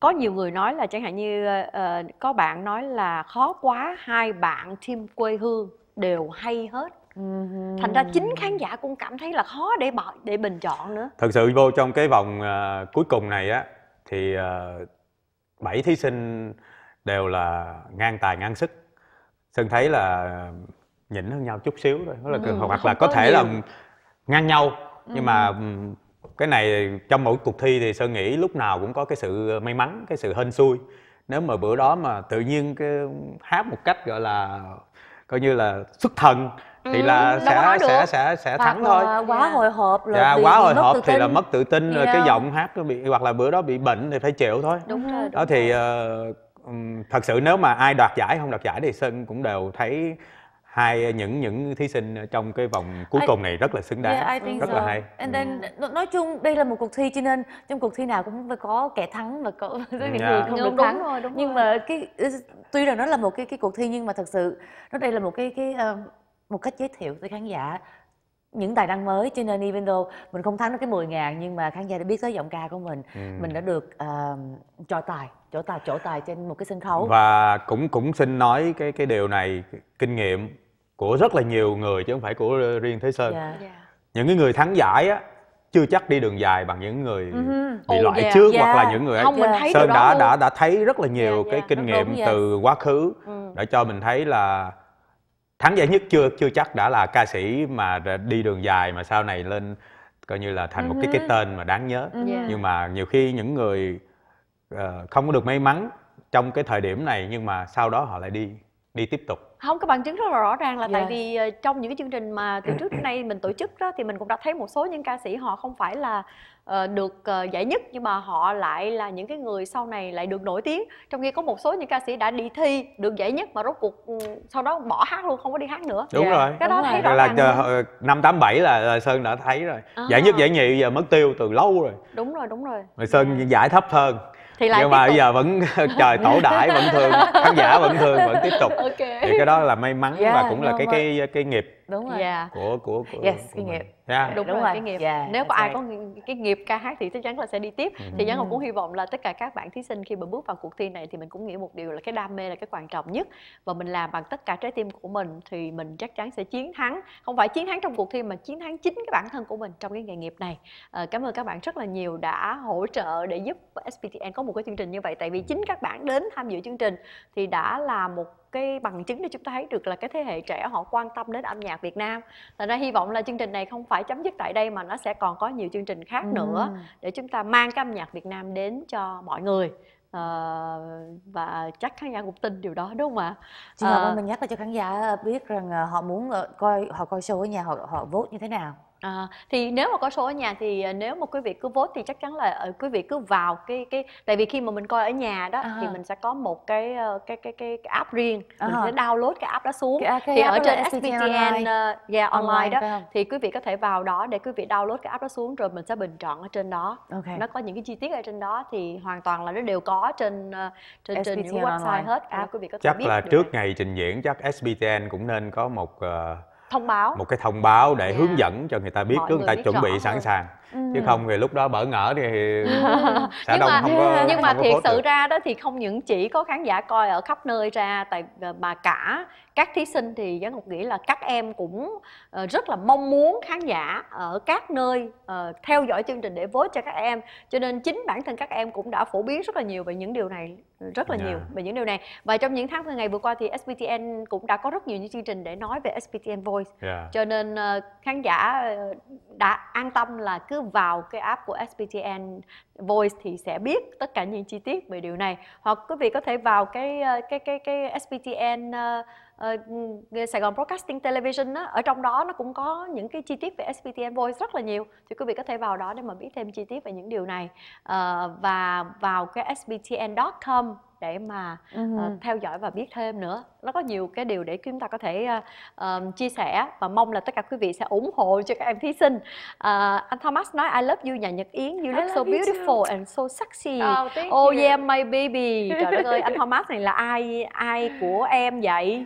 có nhiều người nói là chẳng hạn như uh, có bạn nói là khó quá hai bạn team quê hương đều hay hết thành ra chính khán giả cũng cảm thấy là khó để bỏ để bình chọn nữa thật sự vô trong cái vòng uh, cuối cùng này á thì à, bảy uh, thí sinh đều là ngang tài ngang sức sơn thấy là nhỉnh hơn nhau chút xíu thôi là ừ, hoặc là có thể nhiều. là ngang nhau nhưng ừ. mà cái này trong mỗi cuộc thi thì sơn nghĩ lúc nào cũng có cái sự may mắn cái sự hên xui nếu mà bữa đó mà tự nhiên cái hát một cách gọi là coi như là xuất thần thì ừ, là sẽ, sẽ sẽ sẽ hoặc thắng thôi quá dạ. hồi hộp rồi dạ, quá hồi hộp thì tin. là mất tự tin rồi dạ. cái giọng hát nó bị hoặc là bữa đó bị bệnh thì phải chịu thôi đúng rồi đó đúng thì rồi. Uh, thật sự nếu mà ai đoạt giải không đoạt giải thì sơn cũng đều thấy hai ờ, những những thí sinh trong cái vòng cuối I, cùng này rất là xứng đáng yeah, rất so. là hay And then, mm. nói chung đây là một cuộc thi cho nên trong cuộc thi nào cũng phải có kẻ thắng và có yeah. <laughs> những dạ. người không đúng, được thắng đúng rồi, đúng nhưng rồi. mà cái tuy rằng nó là một cái cái cuộc thi nhưng mà thật sự nó đây là một cái cái uh, một cách giới thiệu tới khán giả những tài năng mới cho nên even though mình không thắng được cái 10 ngàn nhưng mà khán giả đã biết tới giọng ca của mình ừ. mình đã được uh, trò tài chỗ tài chỗ tài trên một cái sân khấu và cũng cũng xin nói cái cái điều này kinh nghiệm của rất là nhiều người chứ không phải của riêng Thế Sơn yeah. Dạ. Yeah. Dạ. những cái người thắng giải á chưa chắc đi đường dài bằng những người uh-huh. bị oh, loại yeah. Dạ. trước yeah. hoặc là những người ấy. không, yeah. mình thấy Sơn đã, đã đã đã thấy rất là nhiều yeah, yeah. cái kinh nghiệm từ quá khứ ừ. đã cho mình thấy là thắng giải nhất chưa chưa chắc đã là ca sĩ mà đi đường dài mà sau này lên coi như là thành một cái ừ cái tên mà đáng nhớ yeah. Ừ nhưng mà nhiều khi những người uh, không có được may mắn trong cái thời điểm này nhưng mà sau đó họ lại đi đi tiếp tục không các bằng chứng rất là rõ ràng là yes. tại dạ. vì ờ, trong những cái chương trình mà từ trước đến nay mình tổ chức đó thì mình cũng đã thấy một số những ca sĩ họ không phải là uh, được uh, giải nhất nhưng mà họ lại là những cái người sau này lại được nổi tiếng trong khi có một số những ca sĩ đã đi thi được giải nhất mà rốt cuộc ừ, sau đó bỏ hát luôn không có đi hát nữa đúng yeah. Dạ, rồi cái đúng đó rồi. thấy rõ là ràng năm tám bảy là sơn đã thấy rồi à. giải nhất giải nhì giờ mất tiêu từ lâu rồi đúng rồi đúng rồi mà sơn yeah. giải thấp hơn thì lại nhưng mà bây giờ vẫn <laughs> trời tổ đãi vẫn thương khán giả vẫn thương vẫn tiếp tục <laughs> okay. thì cái đó là may mắn yeah, và cũng là cái rồi. cái cái nghiệp đúng rồi yeah. của của của, yes, của cái mình. yeah. đúng, đúng rồi, rồi. cái nghiệp yeah, nếu có ai right. có cái nghiệp ca hát thì chắc chắn là sẽ đi tiếp mm-hmm. thì giang ngọc cũng hy vọng là tất cả các bạn thí sinh khi mà bước vào cuộc thi này thì mình cũng nghĩ một điều là cái đam mê là cái quan trọng nhất và mình làm bằng tất cả trái tim của mình thì mình chắc chắn sẽ chiến thắng không phải chiến thắng trong cuộc thi mà chiến thắng chính cái bản thân của mình trong cái nghề nghiệp này à, cảm ơn các bạn rất là nhiều đã hỗ trợ để giúp SPTN có một cái chương trình như vậy tại vì chính các bạn đến tham dự chương trình thì đã là một cái bằng chứng để chúng ta thấy được là cái thế hệ trẻ họ quan tâm đến âm nhạc Việt Nam. Thành ra hy vọng là chương trình này không phải chấm dứt tại đây mà nó sẽ còn có nhiều chương trình khác ừ. nữa để chúng ta mang cái âm nhạc Việt Nam đến cho mọi người. À, và chắc khán giả cũng tin điều đó đúng không ạ? Chị à, Ngọc ờ. ơi, mình nhắc lại cho khán giả biết rằng ờ, họ muốn coi họ coi show ở nhà họ họ vote như thế nào. À, thì nếu mà có số ở nhà thì ờ, nếu mà quý vị cứ vote thì chắc chắn là ờ, quý vị cứ vào cái cái tại vì khi mà mình coi ở nhà đó à. thì mình sẽ có một cái cái cái cái, cái app riêng à. mình sẽ download cái app đó xuống cái, cái thì ở trên SBTN online. Uh, yeah online, online đó thì quý vị có thể vào đó để quý vị download cái app đó xuống rồi mình sẽ bình chọn ở trên đó okay. nó có những cái chi tiết ở trên đó thì hoàn toàn là nó đều có trên trên SPTN trên những website online. hết à, quý vị có thể chắc biết là trước được. ngày trình diễn chắc SBTN cũng nên có một uh, thông báo một cái thông báo để dạ. hướng dẫn cho người ta biết Mọi cứ người ta chuẩn bị sẵn sàng chứ ừ. không thì lúc đó bỡ ngỡ thì <laughs> xã nhưng đông mà, không có nhưng không mà có thiệt sự được. ra đó thì không những chỉ có khán giả coi ở khắp nơi ra tại mà cả các thí sinh thì giáo ngọc nghĩ là các em cũng ờ, rất là mong muốn khán giả ở các nơi ờ, theo dõi chương trình để vote cho các em cho nên chính bản thân các em cũng đã phổ biến rất là nhiều về những điều này rất là yeah. Dạ. nhiều về những điều này và trong những tháng ngày vừa qua thì SPTN cũng đã có rất nhiều những chương trình để nói về SPTN Voice yeah. Dạ. cho nên ờ, khán giả đã an tâm là cứ vào cái app của SPTN Voice thì sẽ biết tất cả những chi tiết về điều này hoặc quý vị có thể vào cái ờ, cái cái cái SPTN uh, ờ, ờ, Sài Gòn Broadcasting Television đó, ở trong đó nó cũng có những cái chi tiết về SPTN Voice rất là nhiều thì quý vị có thể vào đó để mà biết thêm chi tiết về những điều này uh, và vào cái sbtn.com để mà uh, theo dõi và biết thêm nữa nó có nhiều cái điều để chúng ta có thể uh, chia sẻ và mong là tất cả quý vị sẽ ủng hộ cho các em thí sinh uh, anh Thomas nói I love you nhà Nhật Yến you look so beautiful too. and so sexy oh, oh yeah my baby trời đất ơi anh <laughs> Thomas này là ai ai của em vậy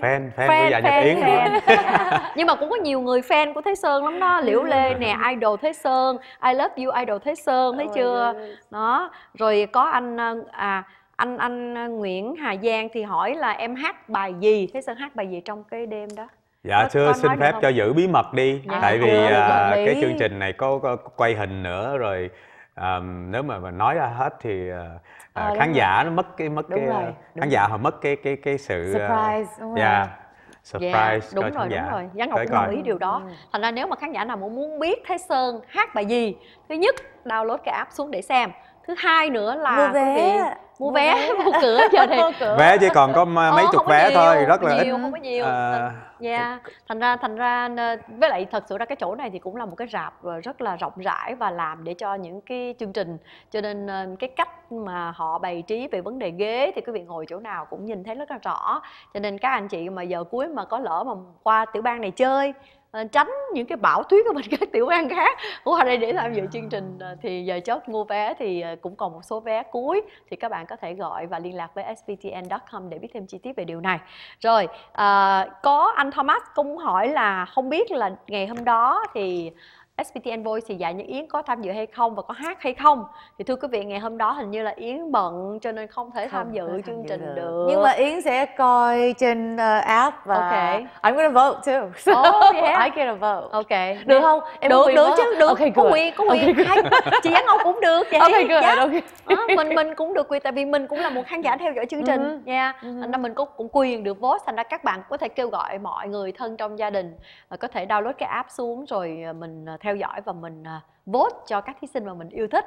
fan fan, fan của dạ Nhật Yến fan. <laughs> nhưng mà cũng có nhiều người fan của Thế Sơn lắm đó Liễu Lê nè idol Thế Sơn I love you idol Thế Sơn thấy oh, chưa đó rồi có anh à anh anh ờ, Nguyễn Hà Giang thì hỏi là em hát bài gì thế Sơn hát bài gì trong cái đêm đó dạ có, thưa xin phép cho giữ bí mật đi dạ, tại vì à, cái chương trình này có, có quay hình nữa rồi à, nếu mà nói ra hết thì à, à, khán giả nó mất cái mất đúng cái rồi, khán giả họ mất cái cái cái sự surprise đúng dạ yeah, surprise yeah, dạ, đúng rồi đúng rồi giáng ngọc cũng đồng ý điều đó ừ. thành ra nếu mà khán giả nào muốn muốn biết thế sơn hát bài gì thứ nhất download cái app xuống để xem thứ hai nữa là mua vé mua vé <laughs> mua cửa <laughs> cho thì vé chỉ còn có mấy ờ, chục vé nhiều, thôi rất là nhiều, ít không có nhiều <laughs> à... yeah. Dạ. thành ra thành ra ờ, với lại thật sự ra cái chỗ này thì cũng là một cái rạp ờ, rất là rộng rãi và làm để cho những cái chương trình cho nên ờ, cái cách mà họ bày trí về vấn đề ghế thì quý vị ngồi chỗ nào cũng nhìn thấy rất là rõ cho nên các anh chị mà giờ cuối mà có lỡ mà qua tiểu bang này chơi Ờ, tránh những cái bảo tuyết của mình các tiểu bang khác qua đây để tham dự chương trình à. thì giờ chốt mua vé thì ờ, cũng còn một số vé cuối thì các bạn có thể gọi và liên lạc với svtn.com để biết thêm chi tiết về điều này rồi à, có anh Thomas cũng hỏi là không biết là ngày hôm đó thì SPTN Voice thì dạ như Yến có tham dự hay không và có hát hay không thì thưa quý vị ngày hôm đó hình như là Yến bận cho nên không thể tham không, dự tham chương dự trình được. được nhưng mà Yến sẽ coi trên uh, app và okay. I'm gonna vote too so <laughs> oh, yeah. I gonna vote okay được không em được được chứ được okay, good. có quyền có quyền okay, chị Giáng Ngọc cũng được vậy <laughs> okay, good. Yeah. Okay. À, mình mình cũng được quyền tại vì mình cũng là một khán giả ừ. theo dõi chương trình uh-huh. nha yeah. uh-huh. thành mình cũng cũng quyền được vote thành ra các bạn có thể kêu gọi mọi người thân trong gia đình ờ, có thể download cái app xuống rồi mình theo dõi và mình uh, vote cho các thí sinh mà mình yêu thích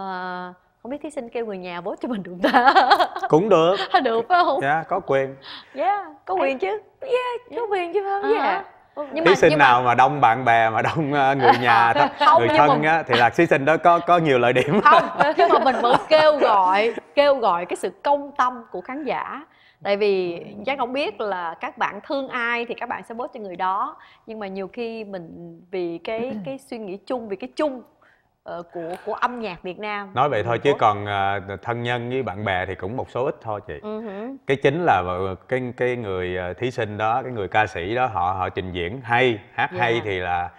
uh, không biết thí sinh kêu người nhà vote cho mình được không ta <laughs> cũng được <laughs> được phải không yeah, dạ, có quyền yeah, dạ, có quyền chứ yeah, có dạ. quyền chứ không à. dạ yeah. nhưng thí mà, sinh nhưng nào mà... mà đông bạn bè mà đông à, người nhà <laughs> th- người thân mà... á thì là thí sinh đó có có nhiều lợi điểm không nhưng mà mình vẫn kêu gọi kêu gọi cái sự công tâm của khán giả tại vì chắc không biết là các bạn thương ai thì các bạn sẽ post cho người đó nhưng mà nhiều khi mình vì cái <clears throat> cái suy nghĩ chung vì cái chung uh, của của âm nhạc Việt Nam nói vậy thôi chứ còn uh, thân nhân với bạn bè thì cũng một số ít thôi chị uh-huh. cái chính là cái cái người ờ, thí sinh đó cái người ca sĩ đó họ họ trình diễn hay hát yeah. hay thì là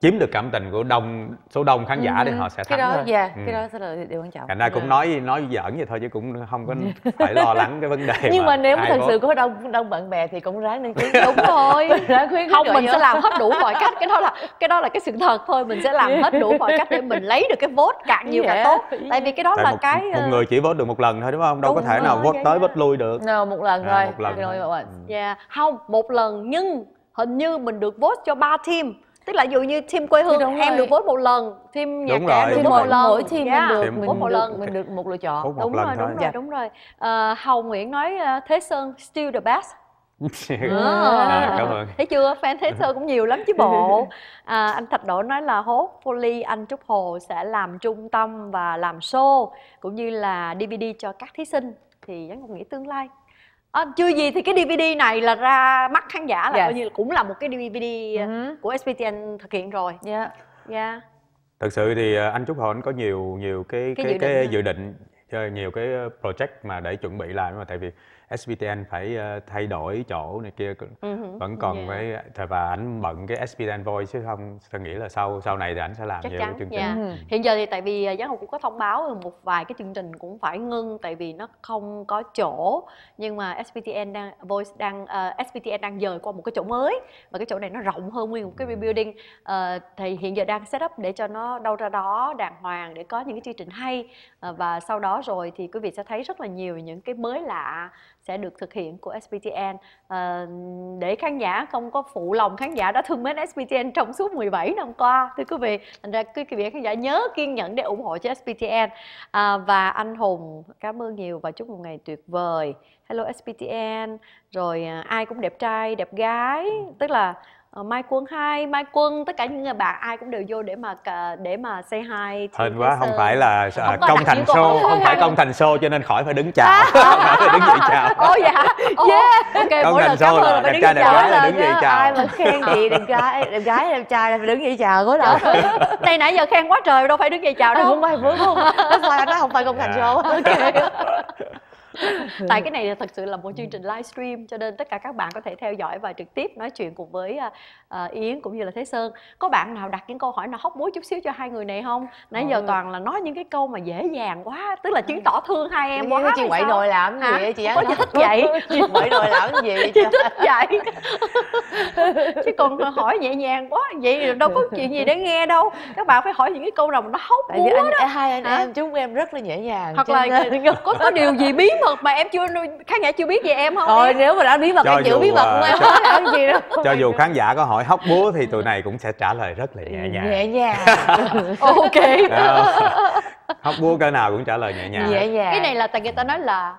chiếm được cảm tình của đông số đông khán giả ừ. thì họ sẽ thắng cái đó thôi. Yeah, dạ, ừ. cái đó sẽ là điều quan trọng thành ai cũng dạ. nói nói giỡn vậy thôi chứ cũng không có phải lo lắng cái vấn đề <laughs> nhưng mà, mà nếu thật sự có đông đông bạn bè thì cũng ráng nên khuyến <laughs> đúng thôi ráng khuyến không mình sẽ làm hết đủ mọi cách cái đó là cái đó là cái sự thật thôi mình sẽ làm hết đủ mọi cách để mình lấy được cái vote càng nhiều càng tốt tại vì cái đó tại là một, cái một ờ, người chỉ vote được một lần thôi đúng không đâu đúng có thể rồi, nào vote dạ, tới vote lui được no, một lần thôi à, một lần thôi. Yeah. Ừ. không một lần nhưng hình như mình được vote cho ba team tức là dụ như team quê hương em rồi. được vote một lần team nhạc trẻ được vote một lần mỗi team yeah. mình được mình, một lần mình được một lựa chọn một đúng, lần rồi, đúng, rồi, dạ. đúng rồi đúng rồi hồng nguyễn nói ờ, thế sơn still the best <laughs> à. à, cảm ơn thấy chưa fan thế Sơn cũng nhiều lắm chứ bộ <laughs> à, anh thạch đỗ nói là hốt Poly anh trúc hồ sẽ làm trung tâm và làm show cũng như là dvd cho các thí sinh thì giáng ngọc nghĩ tương lai À, chưa gì thì cái DVD này là ra mắt khán giả là yes. coi dạ. như là cũng là một cái DVD uh-huh. Ừ của SPTN thực hiện rồi. Dạ. Yeah. Dạ. Yeah. Thật sự thì ờ, anh Trúc Hồn có nhiều nhiều cái cái cái dự định, cái dự định ờ, nhiều cái project mà để chuẩn bị lại mà tại vì SPTN phải ờ, thay đổi chỗ này kia uh-huh. vẫn dạ. còn yeah. với thời và ảnh bận cái SPTN Voice chứ không tôi nghĩ là sau sau này thì ảnh sẽ làm Chắc nhiều chắn. chương dạ. trình yeah. hiện giờ thì tại vì ờ, giáo hội cũng có thông báo một vài cái chương trình cũng phải ngưng tại vì nó không có chỗ nhưng mà SPTN đang Voice đang uh, ờ, SPTN đang dời qua một cái chỗ mới và cái chỗ này nó rộng hơn nguyên một cái building uh, thì hiện giờ đang setup để cho nó đâu ra đó đàng hoàng để có những cái chương trình hay uh, và sau đó rồi thì quý vị sẽ thấy rất là nhiều những cái mới lạ sẽ được thực hiện của SBTN à, ờ, để khán giả không có phụ lòng khán giả đã thương mến SBTN trong suốt 17 năm qua thưa quý vị thành ra quý vị khán giả nhớ kiên nhẫn để ủng hộ cho SBTN à, ờ, và anh Hùng cảm ơn nhiều và chúc một ngày tuyệt vời hello SBTN rồi à, ai cũng đẹp trai đẹp gái tức là Ờ, Mai Quân hai Mai Quân tất cả những người bạn ai cũng đều vô để mà để mà say hi hên quá không phải là không uh, công thành show không phải công thành show cho nên khỏi phải đứng chào <laughs> không phải đứng dậy chào ô dạ <laughs> yeah ok công mỗi lần cảm là phải đứng dậy chào là đứng dậy chào ai mà khen chị đẹp gái đẹp gái đẹp trai là phải đứng dậy chào gối đầu đây nãy giờ khen quá trời đâu phải đứng dậy chào đâu không phải vướng không nó không phải công thành dạ. show ok <laughs> Dạ. tại cái này là thật sự là một ừ. chương trình livestream cho nên tất cả các bạn có thể theo dõi và trực tiếp nói chuyện cùng với uh, yến cũng như là thế sơn có bạn nào đặt những câu hỏi nào hóc búa chút xíu cho hai người này không nãy ờ. giờ toàn là nói những cái câu mà dễ dàng quá tức là chứng tỏ thương hai em quá chị quậy đồi làm gì vậy chị có chị thích vậy <laughs> chị quậy đồi làm gì vậy chị thích vậy chứ còn hỏi nhẹ nhàng quá vậy đâu có chuyện gì để nghe đâu các bạn phải hỏi những cái câu nào mà nó hóc búa đó à, hai anh em chúng em rất là nhẹ nhàng hoặc là có có điều gì bí mật vật mà em chưa khán giả chưa biết về em không Thôi ờ, nếu mà đã bí mật em giữ bí mật mà ờ, không làm gì đâu <laughs> cho dù khán giả có hỏi hóc búa thì tụi này cũng sẽ trả lời rất là nhẹ nhàng nhẹ nhàng <laughs> ok hóc búa cỡ nào cũng trả lời nhẹ nhàng nhẹ nhàng cái này là tại người ta nói là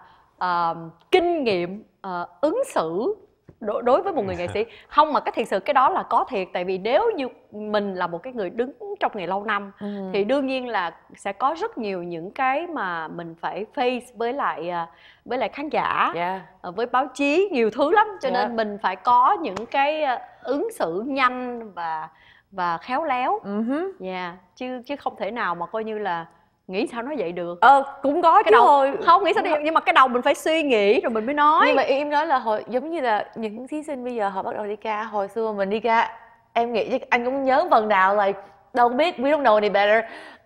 uh, kinh nghiệm uh, ứng xử đối với một người nghệ sĩ <laughs> không mà cái thiệt sự cái đó là có thiệt tại vì nếu như mình là một cái người đứng trong nghề lâu năm ừ. thì đương nhiên là sẽ có rất nhiều những cái mà mình phải face với lại à, với lại khán giả yeah. À, với báo chí nhiều thứ lắm cho yeah. nên mình phải có những cái à, ứng xử nhanh và và khéo léo uh-huh. yeah. chứ chứ không thể nào mà coi như là nghĩ sao nói vậy được ờ cũng có cái đầu hồi... không nghĩ sao đi nhưng mà cái đầu mình phải suy nghĩ rồi mình mới nói nhưng mà em nói là hồi giống như là những thí sinh bây giờ họ bắt đầu đi ca hồi xưa mình đi ca em nghĩ chắc anh cũng nhớ phần nào là đâu biết we don't know any better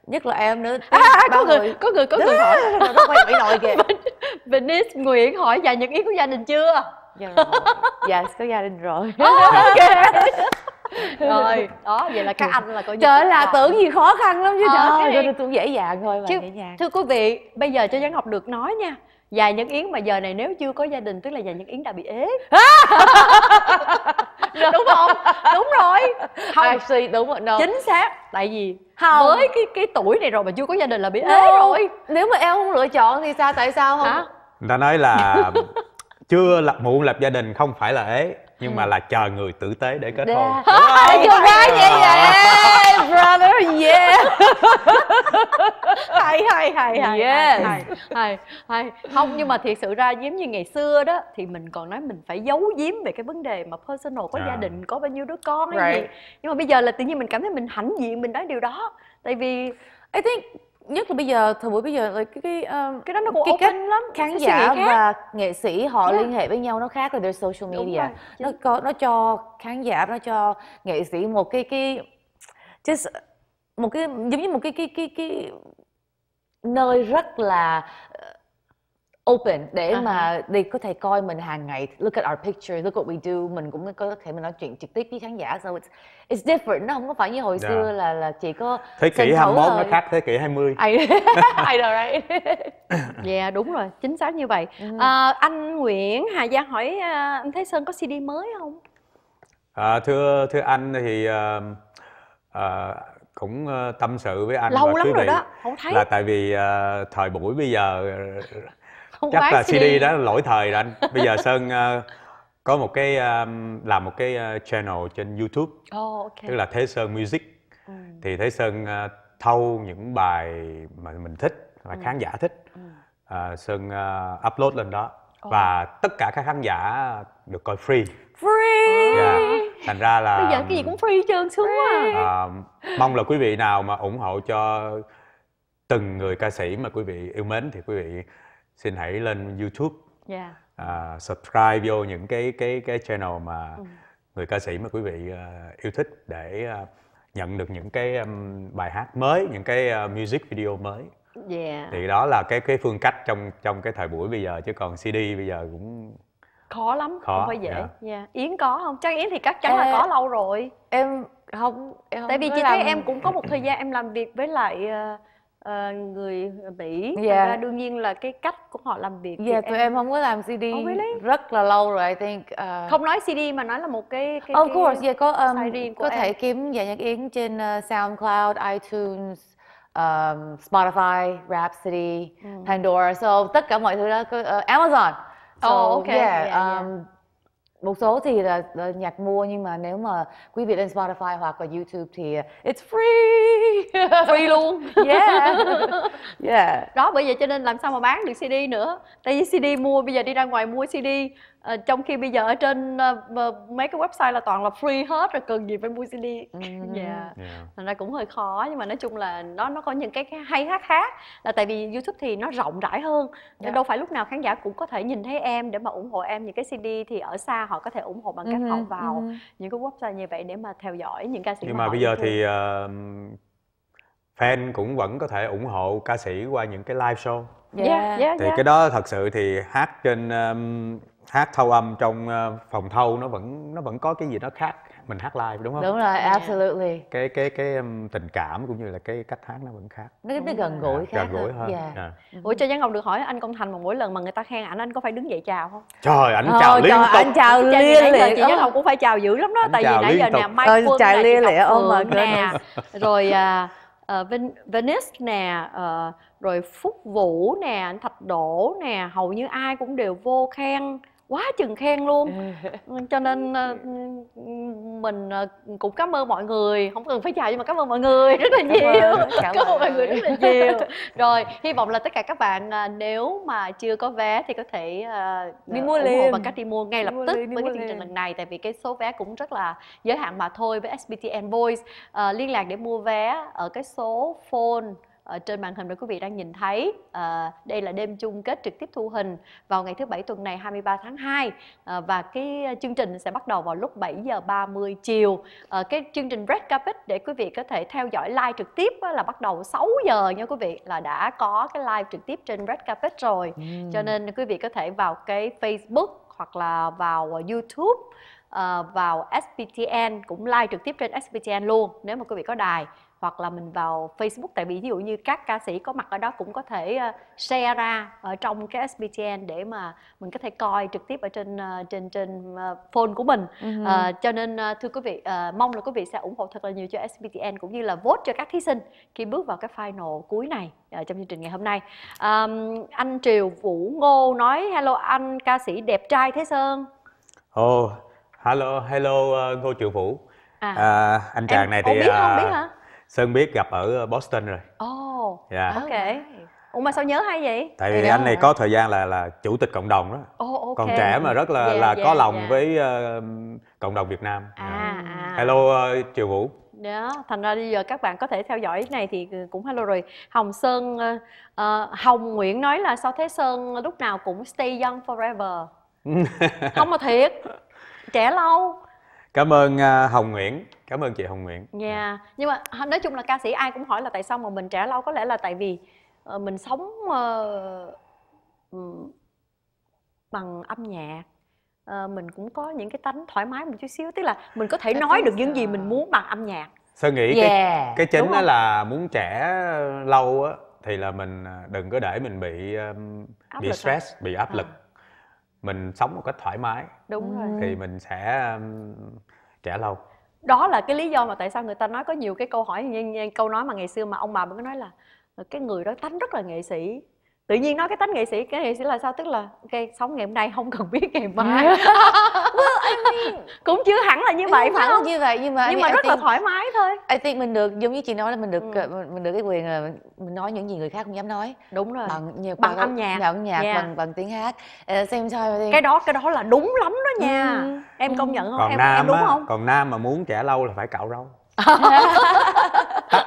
nhất là em nữa à, <laughs> có người, người có người có người hỏi nó <laughs> quay mỹ nội kìa <laughs> Venice Nguyễn hỏi và những ý của gia đình chưa dạ, dạ có gia đình rồi oh, okay rồi đó vậy là các anh là coi như trời là tưởng gì khó khăn lắm chứ à, trời ờ, ơi cũng dễ dàng thôi mà chứ, dễ dàng thưa quý vị bây giờ cho dán học được nói nha Dài nhân yến mà giờ này nếu chưa có gia đình tức là dài nhân yến đã bị ế <laughs> đúng không đúng rồi không Actually, đúng rồi no. chính xác tại vì không. với cái cái tuổi này rồi mà chưa có gia đình là bị ế no. rồi nếu mà em không lựa chọn thì sao tại sao không Hả? người ta nói là <laughs> chưa lập muộn lập gia đình không phải là ế nhưng ừ. mà là chờ người tử tế để kết hôn yeah. cô gái vậy vậy brother yeah <laughs> hay hay hay hay yes. hay hay hay không nhưng mà thiệt sự ra giống như ngày xưa đó thì mình còn nói mình phải giấu giếm về cái vấn đề mà personal có à. gia đình có bao nhiêu đứa con hay right. gì nhưng mà bây giờ là tự nhiên mình cảm thấy mình hãnh diện mình nói điều đó tại vì I think nhất là bây giờ thời buổi bây giờ là ờ, cái cái uh, cái đó nó cũng cái open lắm khán giả và nghệ sĩ họ yeah. liên hệ với nhau nó khác là their social media nó có nó cho khán giả nó cho nghệ sĩ một cái cái just một cái giống như một cái cái cái cái nơi rất là open để uh-huh. mà đi có thể coi mình hàng ngày look at our picture look what we do mình cũng có thể mình nói chuyện trực tiếp với khán giả so it's, it's different nó không có phải như hồi yeah. xưa là là chỉ có thế kỷ 21 thôi. nó khác thế kỷ 20 I, <laughs> I know right <laughs> yeah đúng rồi chính xác như vậy uh. à, anh Nguyễn Hà Giang hỏi uh, anh Thế Sơn có CD mới không à, thưa thưa anh thì uh, uh, cũng tâm sự với anh lâu và lắm quý vị đó không thấy là tại vì uh, thời buổi bây giờ chắc là CD. CD đó lỗi thời rồi anh bây giờ sơn uh, có một cái um, làm một cái ờ, channel trên YouTube oh, okay. tức là Thế Sơn Music ừ. thì Thế Sơn uh, thâu những bài mà mình thích và ừ. khán giả thích uh, Sơn uh, upload lên đó oh. và tất cả các khán giả được coi free free yeah. Dạ. thành ra là bây giờ cái gì cũng free trơn xuống free. uh, mong là quý vị nào mà ủng hộ cho từng người ca sĩ mà quý vị yêu mến thì quý vị xin hãy lên YouTube yeah. Dạ. à, subscribe vô những cái cái cái channel mà ừ. người ca sĩ mà quý vị uh, yêu thích để uh, nhận được những cái um, bài hát mới, những cái uh, music video mới. Yeah. Dạ. Thì đó là cái cái phương cách trong trong cái thời buổi bây giờ chứ còn CD bây giờ cũng khó lắm, khó. không phải dễ. Yeah. Dạ. Yeah. Yến có không? Chắc Yến thì chắc chắn Ê, là có lâu rồi. Em không, em không tại vì chị làm... thấy em cũng có một thời gian em làm việc với lại uh, uh, người Mỹ yeah. ra đương nhiên là cái cách của họ làm việc yeah, tụi em... em không có làm CD oh, really? rất là lâu rồi I think uh... không nói CD mà nói là một cái, cái of course cái yeah, có um, có em. thể kiếm Dạ nhạc Yến trên uh, SoundCloud, iTunes um, Spotify, Rhapsody, mm. Pandora, so tất cả mọi thứ đó uh, Amazon. Oh, so, oh, okay. Yeah, yeah, um, yeah một số thì là, là nhạc mua nhưng mà nếu mà quý vị lên Spotify hoặc là YouTube thì uh, it's free <laughs> free luôn yeah yeah đó bởi vậy cho nên làm sao mà bán được CD nữa tại vì CD mua bây giờ đi ra ngoài mua CD à, trong khi bây giờ ở trên uh, mấy cái website là toàn là free hết rồi cần gì phải mua CD mm. yeah. yeah. thành ra cũng hơi khó nhưng mà nói chung là nó nó có những cái, hay khác khác là tại vì YouTube thì nó rộng rãi hơn yeah. Dạ. đâu phải lúc nào khán giả cũng có thể nhìn thấy em để mà ủng hộ em những cái CD thì ở xa họ có thể ủng hộ bằng cách mm-hmm. họ ừ vào mm-hmm. những cái website như vậy để mà theo dõi những ca sĩ nhưng mà bây giờ thì uh, fan cũng vẫn có thể ủng hộ ca sĩ qua những cái live show Yeah, dạ, yeah, dạ. thì yeah. cái đó thật sự thì hát trên um, hát thâu âm trong ờ, phòng thâu nó vẫn nó vẫn có cái gì đó khác mình hát live đúng không đúng rồi dạ. absolutely cái cái cái tình cảm cũng như là cái cách hát nó vẫn khác nó cái gần gũi à, khác gần gũi hơn yeah. Dạ. à. ủa cho giáng ngọc được hỏi anh công thành mà mỗi lần mà người ta khen ảnh anh có phải đứng dậy chào không trời ảnh chào liên tục anh chào liên liệt chị giáng ngọc cũng phải chào dữ lắm đó anh tại vì nãy giờ nè mai quân chào liên liệt ôm nè rồi uh, Venice nè uh, rồi Phúc Vũ nè Thạch đổ nè hầu như ai cũng đều vô khen quá chừng khen luôn <laughs> cho nên ờ, mình ờ, cũng cảm ơn mọi người không cần phải chào nhưng mà cảm ơn mọi người rất là cảm nhiều <laughs> ơn, cảm, ơn mọi người rất là nhiều rồi hy vọng là tất cả các bạn ờ, nếu mà chưa có vé thì có thể đi mua ủng hộ bằng cách đi mua ngay lập mua tức liền, với cái chương trình lần này tại vì cái số vé cũng rất là giới hạn mà thôi với SBTN Voice liên lạc để mua vé ở cái số phone ở trên màn hình mà quý vị đang nhìn thấy à, đây là đêm chung kết trực tiếp thu hình vào ngày thứ bảy tuần này 23 tháng 2 à, ờ, và cái ờ, chương trình sẽ bắt đầu vào lúc 7 giờ 30 chiều à, cái chương trình red carpet để quý vị có thể theo dõi live trực tiếp là bắt đầu 6 giờ nha quý vị là đã có cái live trực tiếp trên red carpet rồi ừ. cho nên quý vị có thể vào cái facebook hoặc là vào youtube uh, vào SPTN cũng live trực tiếp trên SPTN luôn nếu mà quý vị có đài hoặc là mình vào Facebook tại vì ví dụ như các ca sĩ có mặt ở đó cũng có thể ờ, share ra ở trong cái SBTN để mà mình có thể coi trực tiếp ở trên ờ, trên trên ờ, phone của mình uh-huh. à, cho nên thưa quý vị à, mong là quý vị sẽ ủng hộ thật là nhiều cho SBTN cũng như là vote cho các thí sinh khi bước vào cái final cuối này à, trong chương trình ngày hôm nay à, anh Triều Vũ Ngô nói hello anh ca sĩ đẹp trai Thế Sơn oh hello hello uh, Ngô Triều Vũ à, à anh chàng em, này thì biết không, biết hả? sơn biết gặp ở ờ, boston rồi dạ. oh yeah. ok Ủa mà sao nhớ hay vậy? Tại vì anh này có thời gian là là chủ tịch cộng đồng đó. Oh, okay. Còn trẻ mà rất là yeah, dạ, là yeah, có dạ, lòng yeah. với uh, cộng đồng Việt Nam. À, yeah. à. Hello uh, Triều Vũ. Đó, yeah. thành ra bây giờ các bạn có thể theo dõi này thì cũng hello rồi. Hồng Sơn uh, Hồng Nguyễn nói là sao thế Sơn lúc nào cũng stay young forever. <laughs> không mà thiệt. Trẻ lâu cảm ơn uh, hồng nguyễn cảm ơn chị hồng nguyễn nha dạ. yeah. Dạ. nhưng mà à, nói chung là ca sĩ ai cũng hỏi là tại sao mà mình trẻ lâu có lẽ là tại vì uh, mình sống uh, bằng âm nhạc uh, mình cũng có những cái tánh thoải mái một chút xíu tức là mình có thể Đấy nói được những gì mình muốn bằng âm nhạc Sơ nghĩ yeah. cái dạ. cái chính đó là muốn trẻ lâu á thì là mình à, đừng có để mình bị um, bị stress à? bị áp lực mình sống một cách thoải mái đúng rồi thì mình sẽ um, trẻ lâu đó là cái lý do mà tại sao người ta nói có nhiều cái câu hỏi như, như câu nói mà ngày xưa mà ông bà mới nói là ờ, cái người đó tánh rất là nghệ sĩ tự nhiên nói cái tính nghệ sĩ cái nghệ sĩ là sao tức là ok sống ngày hôm nay không cần biết ngày <laughs> mai well, I mean, <laughs> cũng chưa hẳn là như vậy phải không như vậy nhưng mà nhưng I mean, mà rất think, là thoải mái thôi I think mình được giống như chị nói là mình được ừ. mình được cái quyền là mình nói những gì người khác không dám nói đúng rồi bằng nhiều bằng, âm nhạc bằng âm nhạc yeah. bằng bằng tiếng hát xem thôi think... cái đó cái đó là đúng lắm đó nha ừ. em công nhận không còn em, nam em đúng á, không còn nam mà muốn trẻ lâu là phải cạo râu <laughs>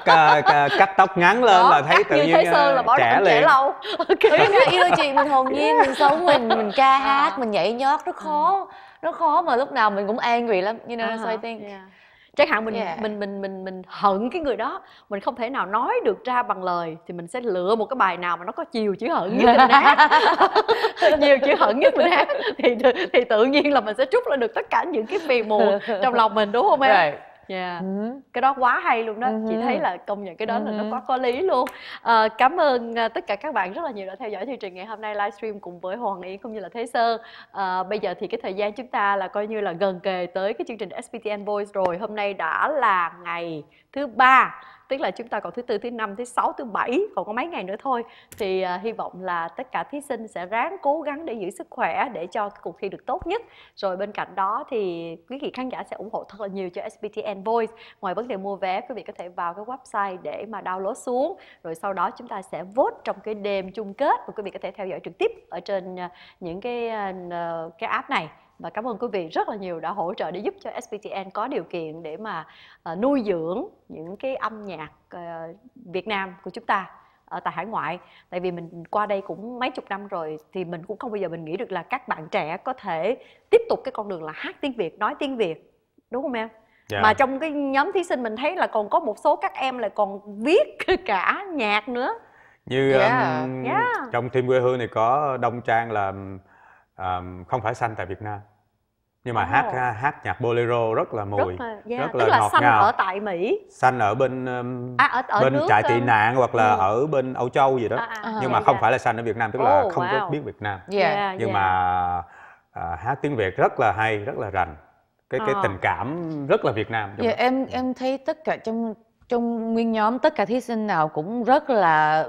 Ờ, ờ, cắt tóc ngắn lên Đó, là thấy tự nhiên thấy ờ, sơn là bỏ trẻ liền lâu okay. <laughs> đúng yêu chuyện mình hồn nhiên mình sống mình mình ca hát mình nhảy nhót rất khó ừ. nó khó mà lúc nào mình cũng an vị lắm như know uh-huh. so I think mình yeah. mình mình mình mình hận cái người đó mình không thể nào nói được ra bằng lời thì mình sẽ lựa một cái bài nào mà nó có chiều chữ hận nhất mình hát <laughs> nhiều chữ hận nhất mình hát thì thì tự nhiên là mình sẽ trút lên được tất cả những cái bì mù trong lòng mình đúng không em right yeah. ừ. cái đó quá hay luôn đó ừ. chị thấy ừ là công nhận cái đó ừ. là nó ừ quá có lý luôn à, cảm ơn à, tất cả các bạn rất là nhiều đã theo dõi chương trình ngày hôm nay livestream cùng với hoàng yến cũng như là thế sơn à, bây giờ thì cái thời gian chúng ta là coi như là gần kề tới cái chương trình sptn voice rồi hôm nay đã là ngày thứ ba tức là chúng ta còn thứ tư thứ năm thứ sáu thứ bảy còn có mấy ngày nữa thôi thì uh, hy vọng là tất cả thí sinh sẽ ráng cố gắng để giữ sức khỏe để cho cuộc thi được tốt nhất rồi bên cạnh đó thì quý vị khán giả sẽ ủng hộ thật là nhiều cho SBTN Voice ngoài vấn đề mua vé quý vị có thể vào cái website để mà download xuống rồi sau đó chúng ta sẽ vote trong cái đêm chung kết và quý vị có thể theo dõi trực tiếp ở trên à, những cái à, cái app này và cảm ơn quý vị rất là nhiều đã hỗ trợ để giúp cho SPTN có điều kiện để mà ờ, nuôi dưỡng những cái âm nhạc ờ, Việt Nam của chúng ta ở tại hải ngoại tại vì mình qua đây cũng mấy chục năm rồi thì mình cũng không bao giờ mình nghĩ được là các bạn trẻ có thể tiếp tục cái con đường là hát tiếng việt nói tiếng việt đúng không em yeah. Dạ. mà trong cái nhóm thí sinh mình thấy là còn có một số các em lại còn viết <laughs> cả nhạc nữa như yeah. Um, yeah. trong team quê hương này có đông trang là um, không phải xanh tại Việt Nam nhưng mà oh. hát hát nhạc bolero rất là mùi rất là, yeah. rất là, tức là ngọt xanh ngào. ở tại Mỹ xanh ở bên um, à, ở, ở bên trại tị nạn hoặc là ừ. ở bên Âu Châu gì đó à, à, à nhưng mà yeah. Dạ, không dạ. phải là xanh ở Việt Nam tức là không wow. có biết Việt Nam yeah. nhưng yeah. mà uh, hát tiếng Việt rất là hay rất là rành cái à. cái ờ. tình cảm rất là Việt Nam. Dạ, em ừ. em thấy tất cả trong trong nguyên nhóm tất cả thí sinh nào cũng rất là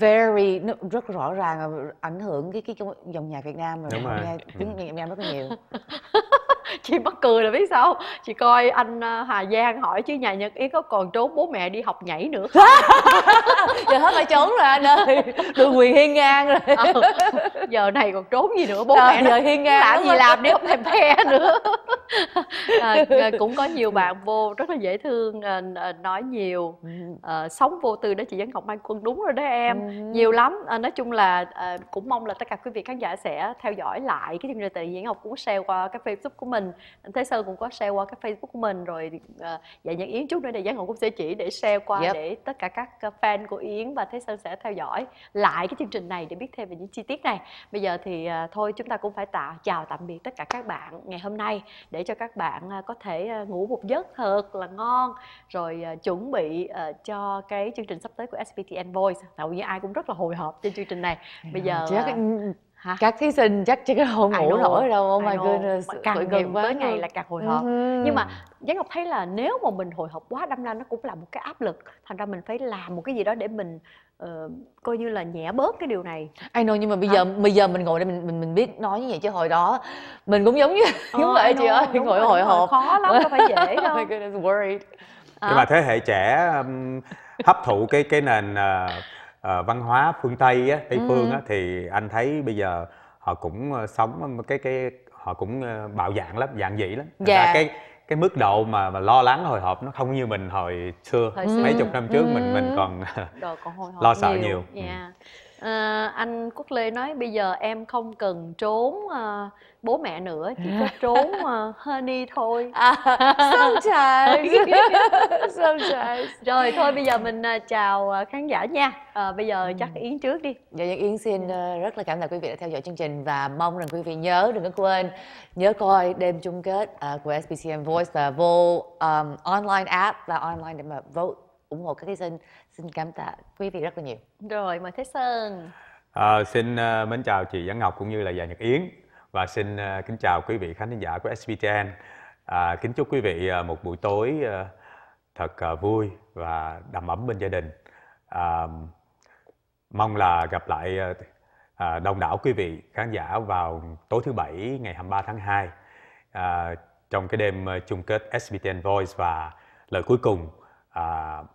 very rất rõ ràng ảnh hưởng cái cái, cái dòng nhạc Việt Nam rồi, rồi. Nghe, ừ. tiếng nhạc Việt Nam rất là nhiều <laughs> chị mắc cười là biết sao chị coi anh à, Hà Giang hỏi chứ nhà Nhật Yến có còn trốn bố mẹ đi học nhảy nữa <laughs> giờ hết phải trốn rồi anh ơi đường quyền hiên ngang rồi à, giờ này còn trốn gì nữa bố à, mẹ giờ hiên ngang làm gì làm đi không thèm phe nữa <laughs> à, à, cũng có nhiều bạn vô rất là dễ thương à, nói nhiều à, ờ, sống vô tư đó chị Dân Ngọc Mai Quân đúng rồi đó em ừ. nhiều lắm à, nói chung là à, cũng mong là tất cả quý vị khán giả sẽ theo dõi lại cái chương trình tại diễn Ngọc cũng share qua cái Facebook của mình Thế Sơn cũng có share qua cái Facebook của mình rồi à, dạ Nhật Yến chút nữa đây Dân Ngọc cũng sẽ chỉ để share qua yep. để tất cả các fan của Yến và Thế Sơn sẽ theo dõi lại cái chương trình này để biết thêm về những chi tiết này bây giờ thì à, thôi chúng ta cũng phải tạo chào tạm biệt tất cả các bạn ngày hôm nay để cho các bạn à, có thể à, ngủ một giấc thật là ngon rồi à, chuẩn chuẩn bị uh, cho cái chương trình sắp tới của SPTN Voice tại như ai cũng rất là hồi hộp trên chương trình này bây giờ chắc uh, Hả? các thí sinh chắc chứ không ngủ nổi đâu oh my goodness càng gần quá tới ngày là càng hồi hộp uh-huh. nhưng mà giáng ngọc thấy là nếu mà mình hồi hộp quá đâm ra nó cũng là một cái áp lực thành ra mình phải làm một cái gì đó để mình uh, coi như là nhẹ bớt cái điều này ai nói nhưng mà bây giờ bây giờ mình ngồi đây mình mình mình biết nói như vậy chứ hồi đó mình cũng giống như <laughs> ờ, giống vậy chị ơi ngồi hồi hộp khó lắm đâu phải dễ <laughs> oh đâu cái nhưng ờ. mà thế hệ trẻ um, hấp thụ cái cái nền uh, uh, văn hóa phương tây á tây ừ. phương á thì anh thấy bây giờ họ cũng sống cái cái họ cũng bạo dạng lắm dạng dĩ lắm dạ. cái cái mức độ mà mà lo lắng hồi hộp nó không như mình hồi xưa, hồi xưa. mấy chục năm trước ừ. mình mình còn, còn hồi <laughs> lo sợ nhiều, nhiều. Yeah. Dạ. Ừ à, anh quốc lê nói bây giờ em không cần trốn à, bố mẹ nữa chỉ có à. trốn à, honey thôi à, sometimes <laughs> sometimes rồi thôi bây giờ mình à, chào khán giả nha à, bây giờ ừ. chắc yến trước đi dạ dạ yến xin uh, rất là cảm ơn quý vị đã theo dõi chương trình và mong rằng quý vị nhớ đừng có quên nhớ coi đêm chung kết uh, của SBCM Voice và vô um, online app và online để mà vote ủng hộ các thí sinh xin cảm tạ quý vị rất là nhiều rồi mời thế sơn à, xin uh, mến chào chị Giáng Ngọc cũng như là già Nhật Yến và xin uh, kính chào quý vị khán giả của SBTN à, kính chúc quý vị uh, một buổi tối uh, thật uh, vui và đầm ấm bên gia đình à, mong là gặp lại uh, uh, đông đảo quý vị khán giả vào tối thứ bảy ngày 23 tháng 2 uh, à, trong cái đêm chung kết SBTN Voice và lời cuối cùng uh,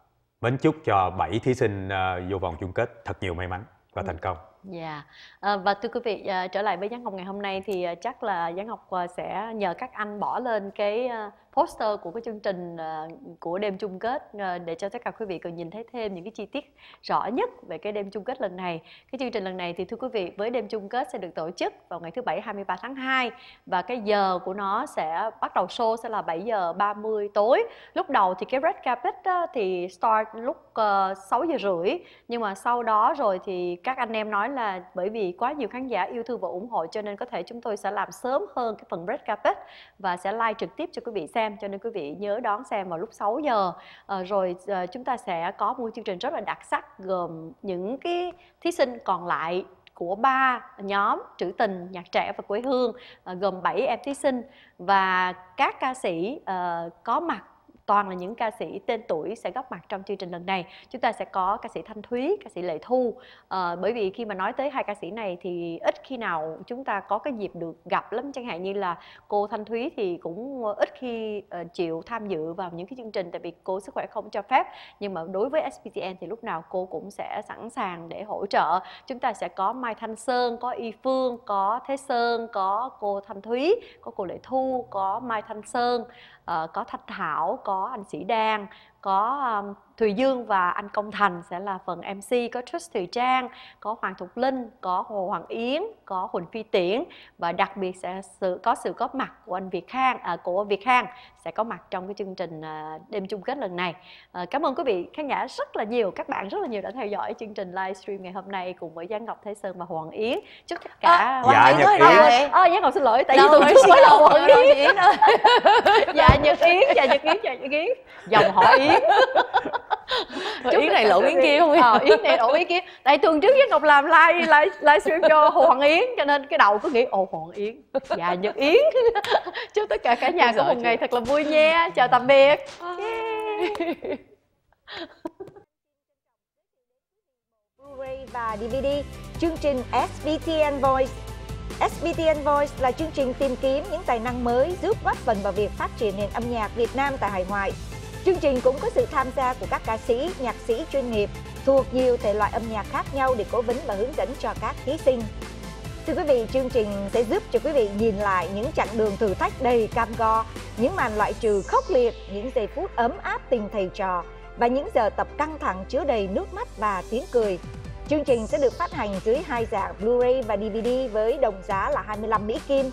Mến chúc cho 7 thí sinh uh, vô vòng chung kết thật nhiều may mắn và thành công. Dạ. Yeah. Ờ, à, và thưa quý vị à, trở lại với Giáng Ngọc ngày hôm nay thì à, chắc là Giáng Ngọc à, sẽ nhờ các anh bỏ lên cái à, poster của cái chương trình ờ, của đêm chung kết ờ, để cho tất cả quý vị cần nhìn thấy thêm những cái chi tiết rõ nhất về cái đêm chung kết lần này. Cái chương trình lần này thì thưa quý vị với đêm chung kết sẽ được tổ chức vào ngày thứ bảy 23 tháng 2 và cái giờ của nó sẽ bắt đầu show sẽ là 7 giờ 30 tối. Lúc đầu thì cái red carpet thì start lúc 6 ờ, giờ rưỡi nhưng mà sau đó rồi thì các anh em nói là bởi vì quá nhiều khán giả yêu thương và ủng hộ cho nên có thể chúng tôi sẽ làm sớm hơn cái phần red carpet và sẽ live trực tiếp cho quý vị xem xem cho nên quý vị nhớ đón xem vào lúc 6 giờ à, rồi à, chúng ta sẽ có một chương trình rất là đặc sắc gồm những cái thí sinh còn lại của ba nhóm trữ tình nhạc trẻ và quê hương à, gồm 7 em thí sinh và các ca sĩ à, có mặt toàn là những ca sĩ tên tuổi sẽ góp mặt trong chương trình lần này chúng ta sẽ có ca sĩ thanh thúy ca sĩ lệ thu à, bởi vì khi mà nói tới hai ca sĩ này thì ít khi nào chúng ta có cái dịp được gặp lắm chẳng hạn như là cô thanh thúy thì cũng ít khi ờ, chịu tham dự vào những cái chương trình tại vì cô sức khỏe không cho phép nhưng mà đối với SPTN thì lúc nào cô cũng sẽ sẵn sàng để hỗ trợ chúng ta sẽ có mai thanh sơn có y phương có thế sơn có cô thanh thúy có cô lệ thu có mai thanh sơn Ờ, có Thạch Thảo có anh Sĩ Đan có um, Thùy Dương và anh Công Thành sẽ là phần MC có Trust Thùy Trang, có Hoàng Thục Linh, có Hồ Hoàng Yến, có Huỳnh Phi Tiễn và đặc biệt sẽ sự có sự góp mặt của anh Việt Khang à, của Việt Khang sẽ có mặt trong cái chương trình à, đêm chung kết lần này. À, cảm ơn quý vị khán giả rất là nhiều, các bạn rất là nhiều đã theo dõi chương trình livestream ngày hôm nay cùng với Giang Ngọc Thế Sơn và Hoàng Yến. Chúc tất cả à, Hoàng Yến ơi. Ờ, à, Giang Ngọc xin lỗi tại vì tôi chưa phải là Hoàng Yến. <laughs> dạ Nhật Yến, dạ Nhật Yến, dạ Nhật Yến. Dòng họ Yến kiến Chúc yến này lộ yến kia không biết ờ, yến này lộ yến kia tại tuần trước với ngọc làm live live livestream cho hồ hoàng yến cho nên cái đầu cứ nghĩ ồ hoàng yến dạ nhật yến <laughs> chúc tất cả cả nhà có một ngày thật là vui nha chào tạm biệt Blu-ray và DVD chương trình SBTN Voice. SBTN Voice là chương trình tìm kiếm những tài năng mới giúp góp phần vào việc phát triển nền âm nhạc Việt Nam tại hải ngoại Chương trình cũng có sự tham gia của các ca sĩ, nhạc sĩ chuyên nghiệp thuộc nhiều thể loại âm nhạc khác nhau để cố vấn và hướng dẫn cho các thí sinh. Thưa quý vị, chương trình sẽ giúp cho quý vị nhìn lại những chặng đường thử thách đầy cam go, những màn loại trừ khốc liệt, những giây phút ấm áp tình thầy trò và những giờ tập căng thẳng chứa đầy nước mắt và tiếng cười. Chương trình sẽ được phát hành dưới hai dạng Blu-ray và DVD với đồng giá là 25 Mỹ Kim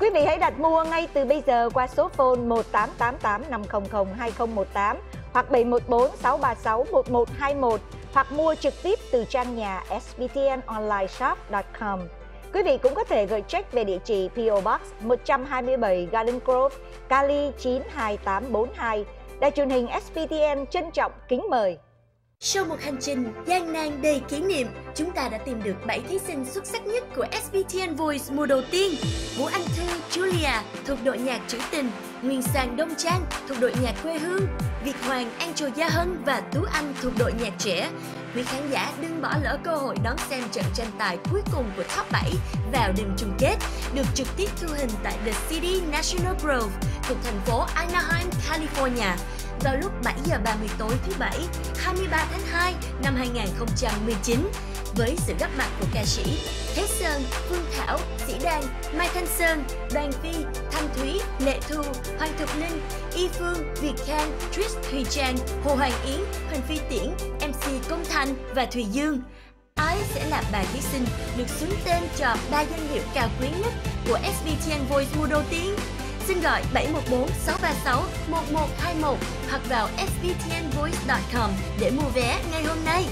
Quý vị hãy đặt mua ngay từ bây giờ qua số phone 1888 500 2018 hoặc 714 636 1121 hoặc mua trực tiếp từ trang nhà sbtnonlineshop.com. Quý vị cũng có thể gửi check về địa chỉ PO Box 127 Garden Grove, Cali 92842. Đài truyền hình SBTN trân trọng kính mời. Sau một hành trình gian nan đầy kỷ niệm, chúng ta đã tìm được 7 thí sinh xuất sắc nhất của SBTN Voice mùa đầu tiên. Vũ Anh Thư, Julia thuộc đội nhạc trữ tình, Nguyên Sang Đông Trang thuộc đội nhạc quê hương, Việt Hoàng, Angel Gia Hân và Tú Anh thuộc đội nhạc trẻ. Quý khán giả đừng bỏ lỡ cơ hội đón xem trận tranh tài cuối cùng của Top 7 vào đêm chung kết, được trực tiếp thu hình tại The City National Grove thuộc thành phố Anaheim, California vào lúc 7 giờ 30 tối thứ Bảy 23 tháng 2 năm 2019 với sự góp mặt của ca sĩ Thế Sơn, Phương Thảo, Sĩ Đan, Mai Thanh Sơn, Đoàn Phi, Thanh Thúy, Lệ Thu, Hoàng Thục Linh, Y Phương, Việt Khang, Trish Thùy Trang, Hồ Hoàng Yến, Huỳnh Phi Tiễn, MC Công Thành và Thùy Dương. ai sẽ là bài thí sinh được xướng tên cho ba danh hiệu cao quý nhất của SBTN Voice mùa đầu tiên? xin gọi 714 636 1121 hoặc vào sbtnvoice.com để mua vé ngay hôm nay.